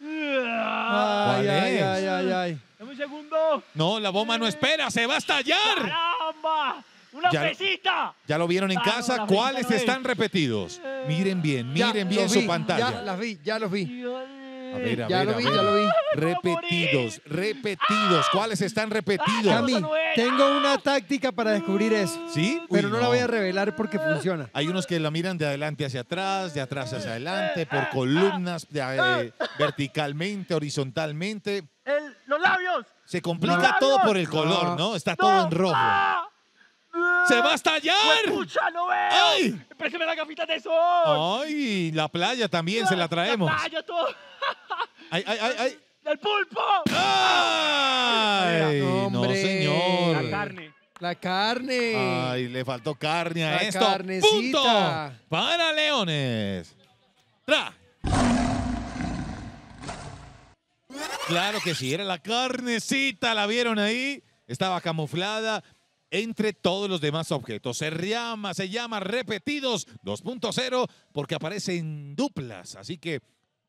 Ay, ay, ay, Dame un segundo. No, la bomba no espera, se va a estallar. ¡Caramba! ¡Una ya, Ya lo vieron en ah, casa, ¿cuáles están repetidos? Miren bien, miren bien su pantalla. Ya las vi, ya los vi ya lo vi, ya lo vi. Repetidos, repetidos. ¿Cuáles están repetidos? tengo una táctica para descubrir eso. ¿Sí? pero no, la voy a revelar porque funciona. Hay unos que la miran de adelante hacia atrás, de atrás hacia adelante, por columnas, eh, verticalmente, horizontalmente. los labios. Se complica todo por el color, ¿no? Está todo en rojo. ¡Se va a estallar! Pues, ¡Pucha, veo! ¡Ay! de sol! ¡Ay! La playa también se la traemos ay, ay, ay, ¡Del pulpo! ¡Ay! No, señor. La carne. La carne. Ay, le faltó carne a esto. Carnecita. Punto para Leones. Tra. Claro que sí, era la carnecita, la vieron ahí. Estaba camuflada entre todos los demás objetos. Se llama, se llama repetidos 2.0 porque aparecen duplas. Así que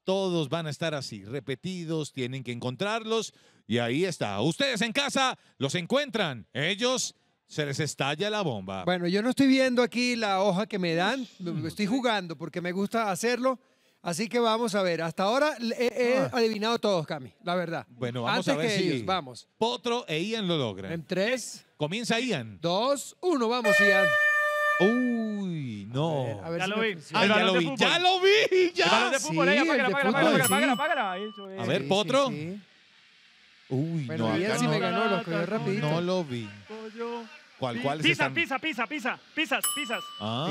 todos van a estar así, repetidos, tienen que encontrarlos y ahí está. Ustedes en casa los encuentran, ellos se les estalla la bomba. Bueno, yo no estoy viendo aquí la hoja que me dan, estoy jugando porque me gusta hacerlo. Así que vamos a ver. Hasta ahora he, ah. adivinado todos, Cami, la verdad. Bueno, vamos a ver si vamos. Potro e Ian lo logran. En tres. Comienza Ian. Dos, uno, vamos, Ian. Uy, no. Eh, ya, lo vi. ya, lo vi. ya lo vi. Ya lo vi. A ver, Potro. Uy, no. lo No lo vi. ¿Cuál, cuál? Pisa, pisa, pisa, pisa, pisas, pisas. Ah,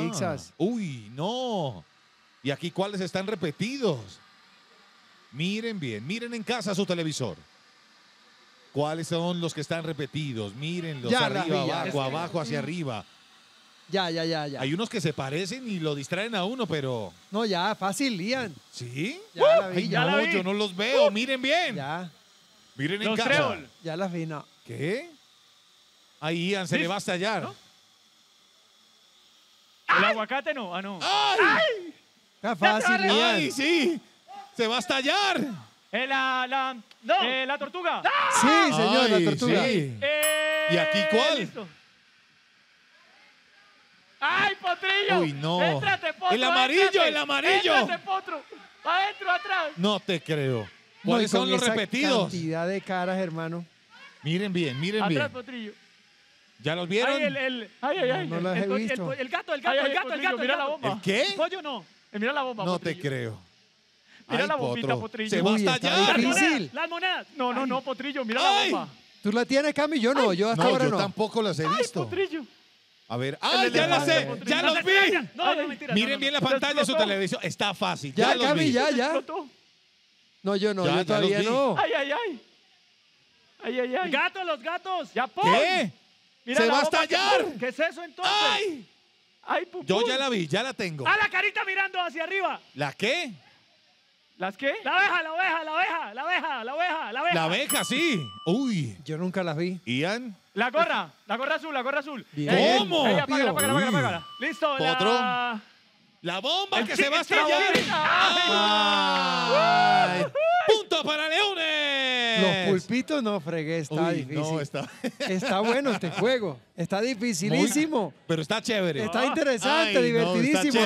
Uy, no. ¿Y aquí cuáles están repetidos? Miren bien, miren en casa su televisor. ¿Cuáles son los que están repetidos? Mírenlos, los arriba, abajo, abajo, hacia arriba. Ya, ya, ya, ya. Hay unos que se parecen y lo distraen a uno, pero. No, ya, fácil, Ian. ¿Sí? Ya uh, no, yo no los veo, uh. miren bien. Ya. Miren en los casa. Ya las vi, no. ¿Qué? Ahí, Ian, se le va a estallar. ¿No? El aguacate no, ah, no. ¡Ay! Está fácil, Ian. sí! ¡Se va a estallar! El, eh, la, no. Eh, la tortuga. Sí, señor, la tortuga. Eh, ¿Y aquí cuál? ¡Ay, potrillo! Uy, no. Éntrate, potro. El amarillo, el amarillo. Éntrate, potro. Adentro, atrás. No te creo. ¿Cuáles son los repetidos? cantidad de caras, hermano. Miren bien, miren bien. Atrás, potrillo. ¿Ya los vieron? Ay, el, el, ay, ay, ay. No, los el, visto. El, gato, el gato, el gato, el gato. Mira la bomba. ¿El qué? El pollo no. Mira la bomba, No te creo. Mira la bombita, potrillo. Se va hasta allá! Las monedas, las monedas. No, no, no, potrillo, mira la bomba. ¿Tú la tienes, Cami? Yo no, yo hasta ahora no. yo tampoco las he visto. Ay, potrillo. A ver, ¡Ay, ya la sé! ¡Ya los vi! No, Miren bien la pantalla de su televisión. Está fácil. Ya, los vi. ya, ya. No, yo no, yo todavía no. ¡Ay, ay, ay! ¡Ay, ay, ay! ¡Gato, los gatos! ¡Ya pues. ¿Qué? ¡Se va a estallar! ¿Qué es eso entonces? ¡Ay! ¡Ay, Yo ya la vi, ya la tengo. ¡A la carita mirando hacia arriba! ¿La qué? ¿Las qué? La abeja, la oveja, la oveja, la oveja, la oveja, la oveja. La abeja, sí. Uy. Yo nunca las vi. Ian. La gorra, la gorra azul, la gorra azul. ¿Cómo? Ahí, Listo, otro la... bomba que se va a estrellar. Punto para León. Los pulpitos no fregué, está difícil. No, está... está... bueno este juego. Está dificilísimo. Pero está chévere. Está interesante, divertidísimo.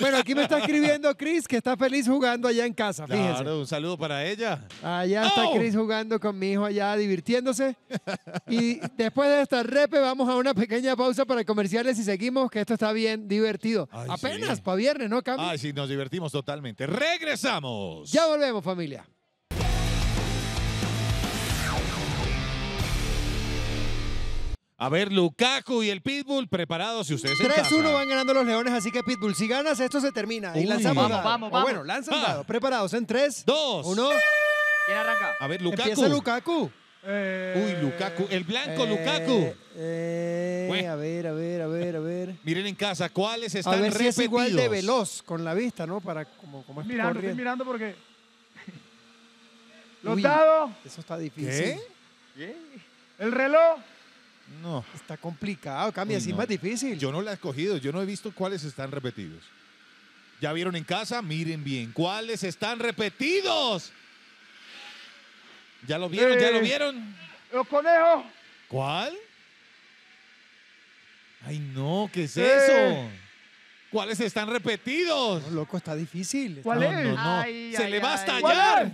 bueno, aquí me está escribiendo Cris, que está feliz jugando allá en casa. Fíjese. un saludo para ella. Allá está ¡Oh! Cris jugando con mi hijo allá, divirtiéndose. Y después de esta repe, vamos a una pequeña pausa para comerciales y seguimos, que esto está bien divertido. Apenas para viernes, ¿no, Cami? Ay, sí, nos divertimos totalmente. ¡Regresamos! Ya volvemos, familia. A ver, Lukaku y el Pitbull preparados si ustedes 3-1 van ganando los Leones, así que Pitbull, si ganas, esto se termina. Y lanzamos vamos, Vamos, vamos. bueno, lanzan dado. Preparados en 3, 2, 1. ¿Quién arranca? A ver, Lukaku. Empieza Lukaku. Eh, Uy, Lukaku. El blanco, eh, Lukaku. Eh, a ver, a ver, a ver, a ver. Miren en casa, ¿cuáles están a ver Si es igual de veloz con la vista, ¿no? Para como, como es mirando, estoy mirando porque... Los Eso está difícil. ¿Qué? ¿Qué? El reloj. No. Está complicado, cambia, así más difícil. Yo no la he escogido, yo no he visto cuáles están repetidos. ¿Ya vieron en casa? Miren bien. ¿Cuáles están repetidos? ¿Ya lo vieron? ¿Ya lo eh, vieron? Los conejos. ¿Cuál? Ay, no, ¿qué es eh. eso? ¿Cuáles están repetidos? loco, está difícil. ¿Cuál es? Se le va a estallar.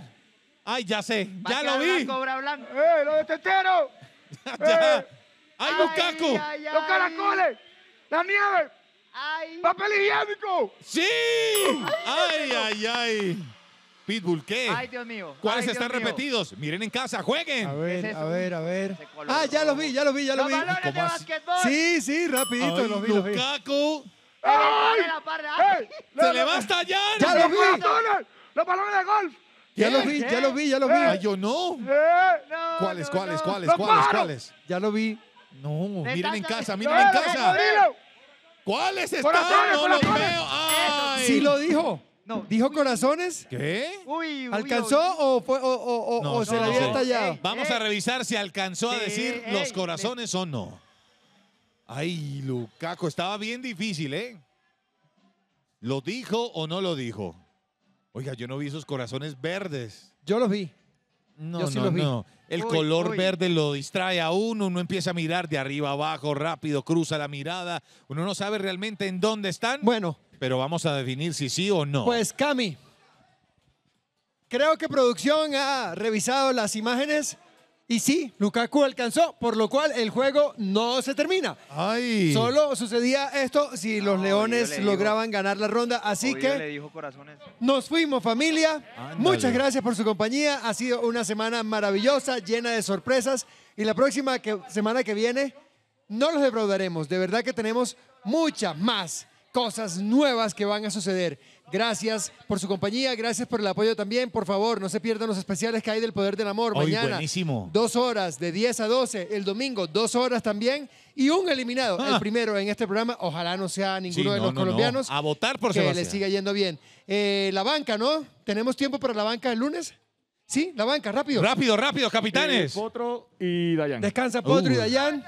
Ay, ya sé, ya lo vi. ¡Eh, lo de ay, los los caracoles. La nieve. Papel higiénico. Sí. Ay, ay, ay. Pitbull, ¿qué? Ay, Dios mío. ¿Cuáles están repetidos? Miren en casa, jueguen. A ver, a ver, a ver. Ah, ya los vi, ya los vi, ya los, los vi. Balones de Sí, sí, rapidito, los vi, ¡Ay! ¡Se le va a estallar! ¡Ya los vi! ¡Los balones de golf! Ya los vi, ya los vi, ya los vi. Ay, yo no. Eh, ¿Cuáles, cuáles, cuáles, cuáles, cuáles? Ya lo vi. No, miren en casa, miren en casa. ¿Cuáles están? Corazones, Sí lo dijo. ¿Dijo corazones? ¿Qué? ¿Alcanzó o, se la había tallado? Eh, Vamos a eh. revisar si alcanzó a eh, decir los corazones o no. Ay, Lucaco, estaba bien difícil, ¿eh? ¿Lo dijo o no lo dijo? Oiga, yo no vi esos corazones verdes. Yo los vi. No, no, no. El color verde lo distrae a uno, uno empieza a mirar de arriba abajo rápido, cruza la mirada, uno no sabe realmente en dónde están, Bueno, pero vamos a definir si sí o no. pues Cami, creo que producción ha revisado las imágenes y sí, Lukaku alcanzó, por lo cual el juego no se termina. Solo sucedía esto si los Leones lograban ganar la ronda. Así que nos fuimos familia. Muchas gracias por su compañía. Ha sido una semana maravillosa, llena de sorpresas. Y la próxima semana que viene no los defraudaremos. De verdad que tenemos muchas más cosas nuevas que van a suceder. Gracias por su compañía, gracias por el apoyo también. Por favor, no se pierdan los especiales que hay del Poder del Amor. Mañana, buenísimo. dos horas, de 10 a 12. El domingo, dos horas también. Y un eliminado, el ah. primero en este programa. Ojalá no sea ninguno de los colombianos. A votar por Que le siga yendo bien. Eh, la banca, ¿no? ¿Tenemos tiempo para la banca el lunes? Sí, la banca, rápido. Rápido, rápido, capitanes. Eh, Potro y Dayan. Descansa Potro y Dayan.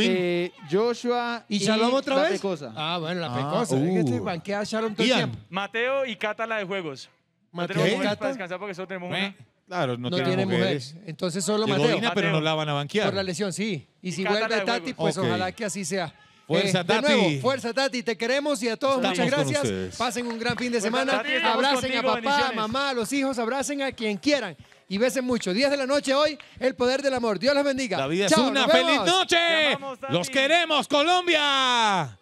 Eh, Joshua y, Shalom otra vez. Ah, bueno, la ah, pecosa. Uh. Este todo el tiempo. Mateo y Cata la de juegos. Mateo y Cata. descansar porque Claro, no, tienen tiene, mujeres. Entonces solo Mateo. pero no la van a banquear. Por la lesión, sí. Y si vuelve Tati, pues ojalá que así sea. Fuerza, eh, Tati. fuerza Tati, te queremos y a todos muchas gracias. Pasen un gran fin de semana. abracen a papá, a mamá, a los hijos, abracen a quien quieran y besen mucho. Días de la noche hoy, el poder del amor. Dios los bendiga. La vida es una feliz noche. Los queremos, Colombia.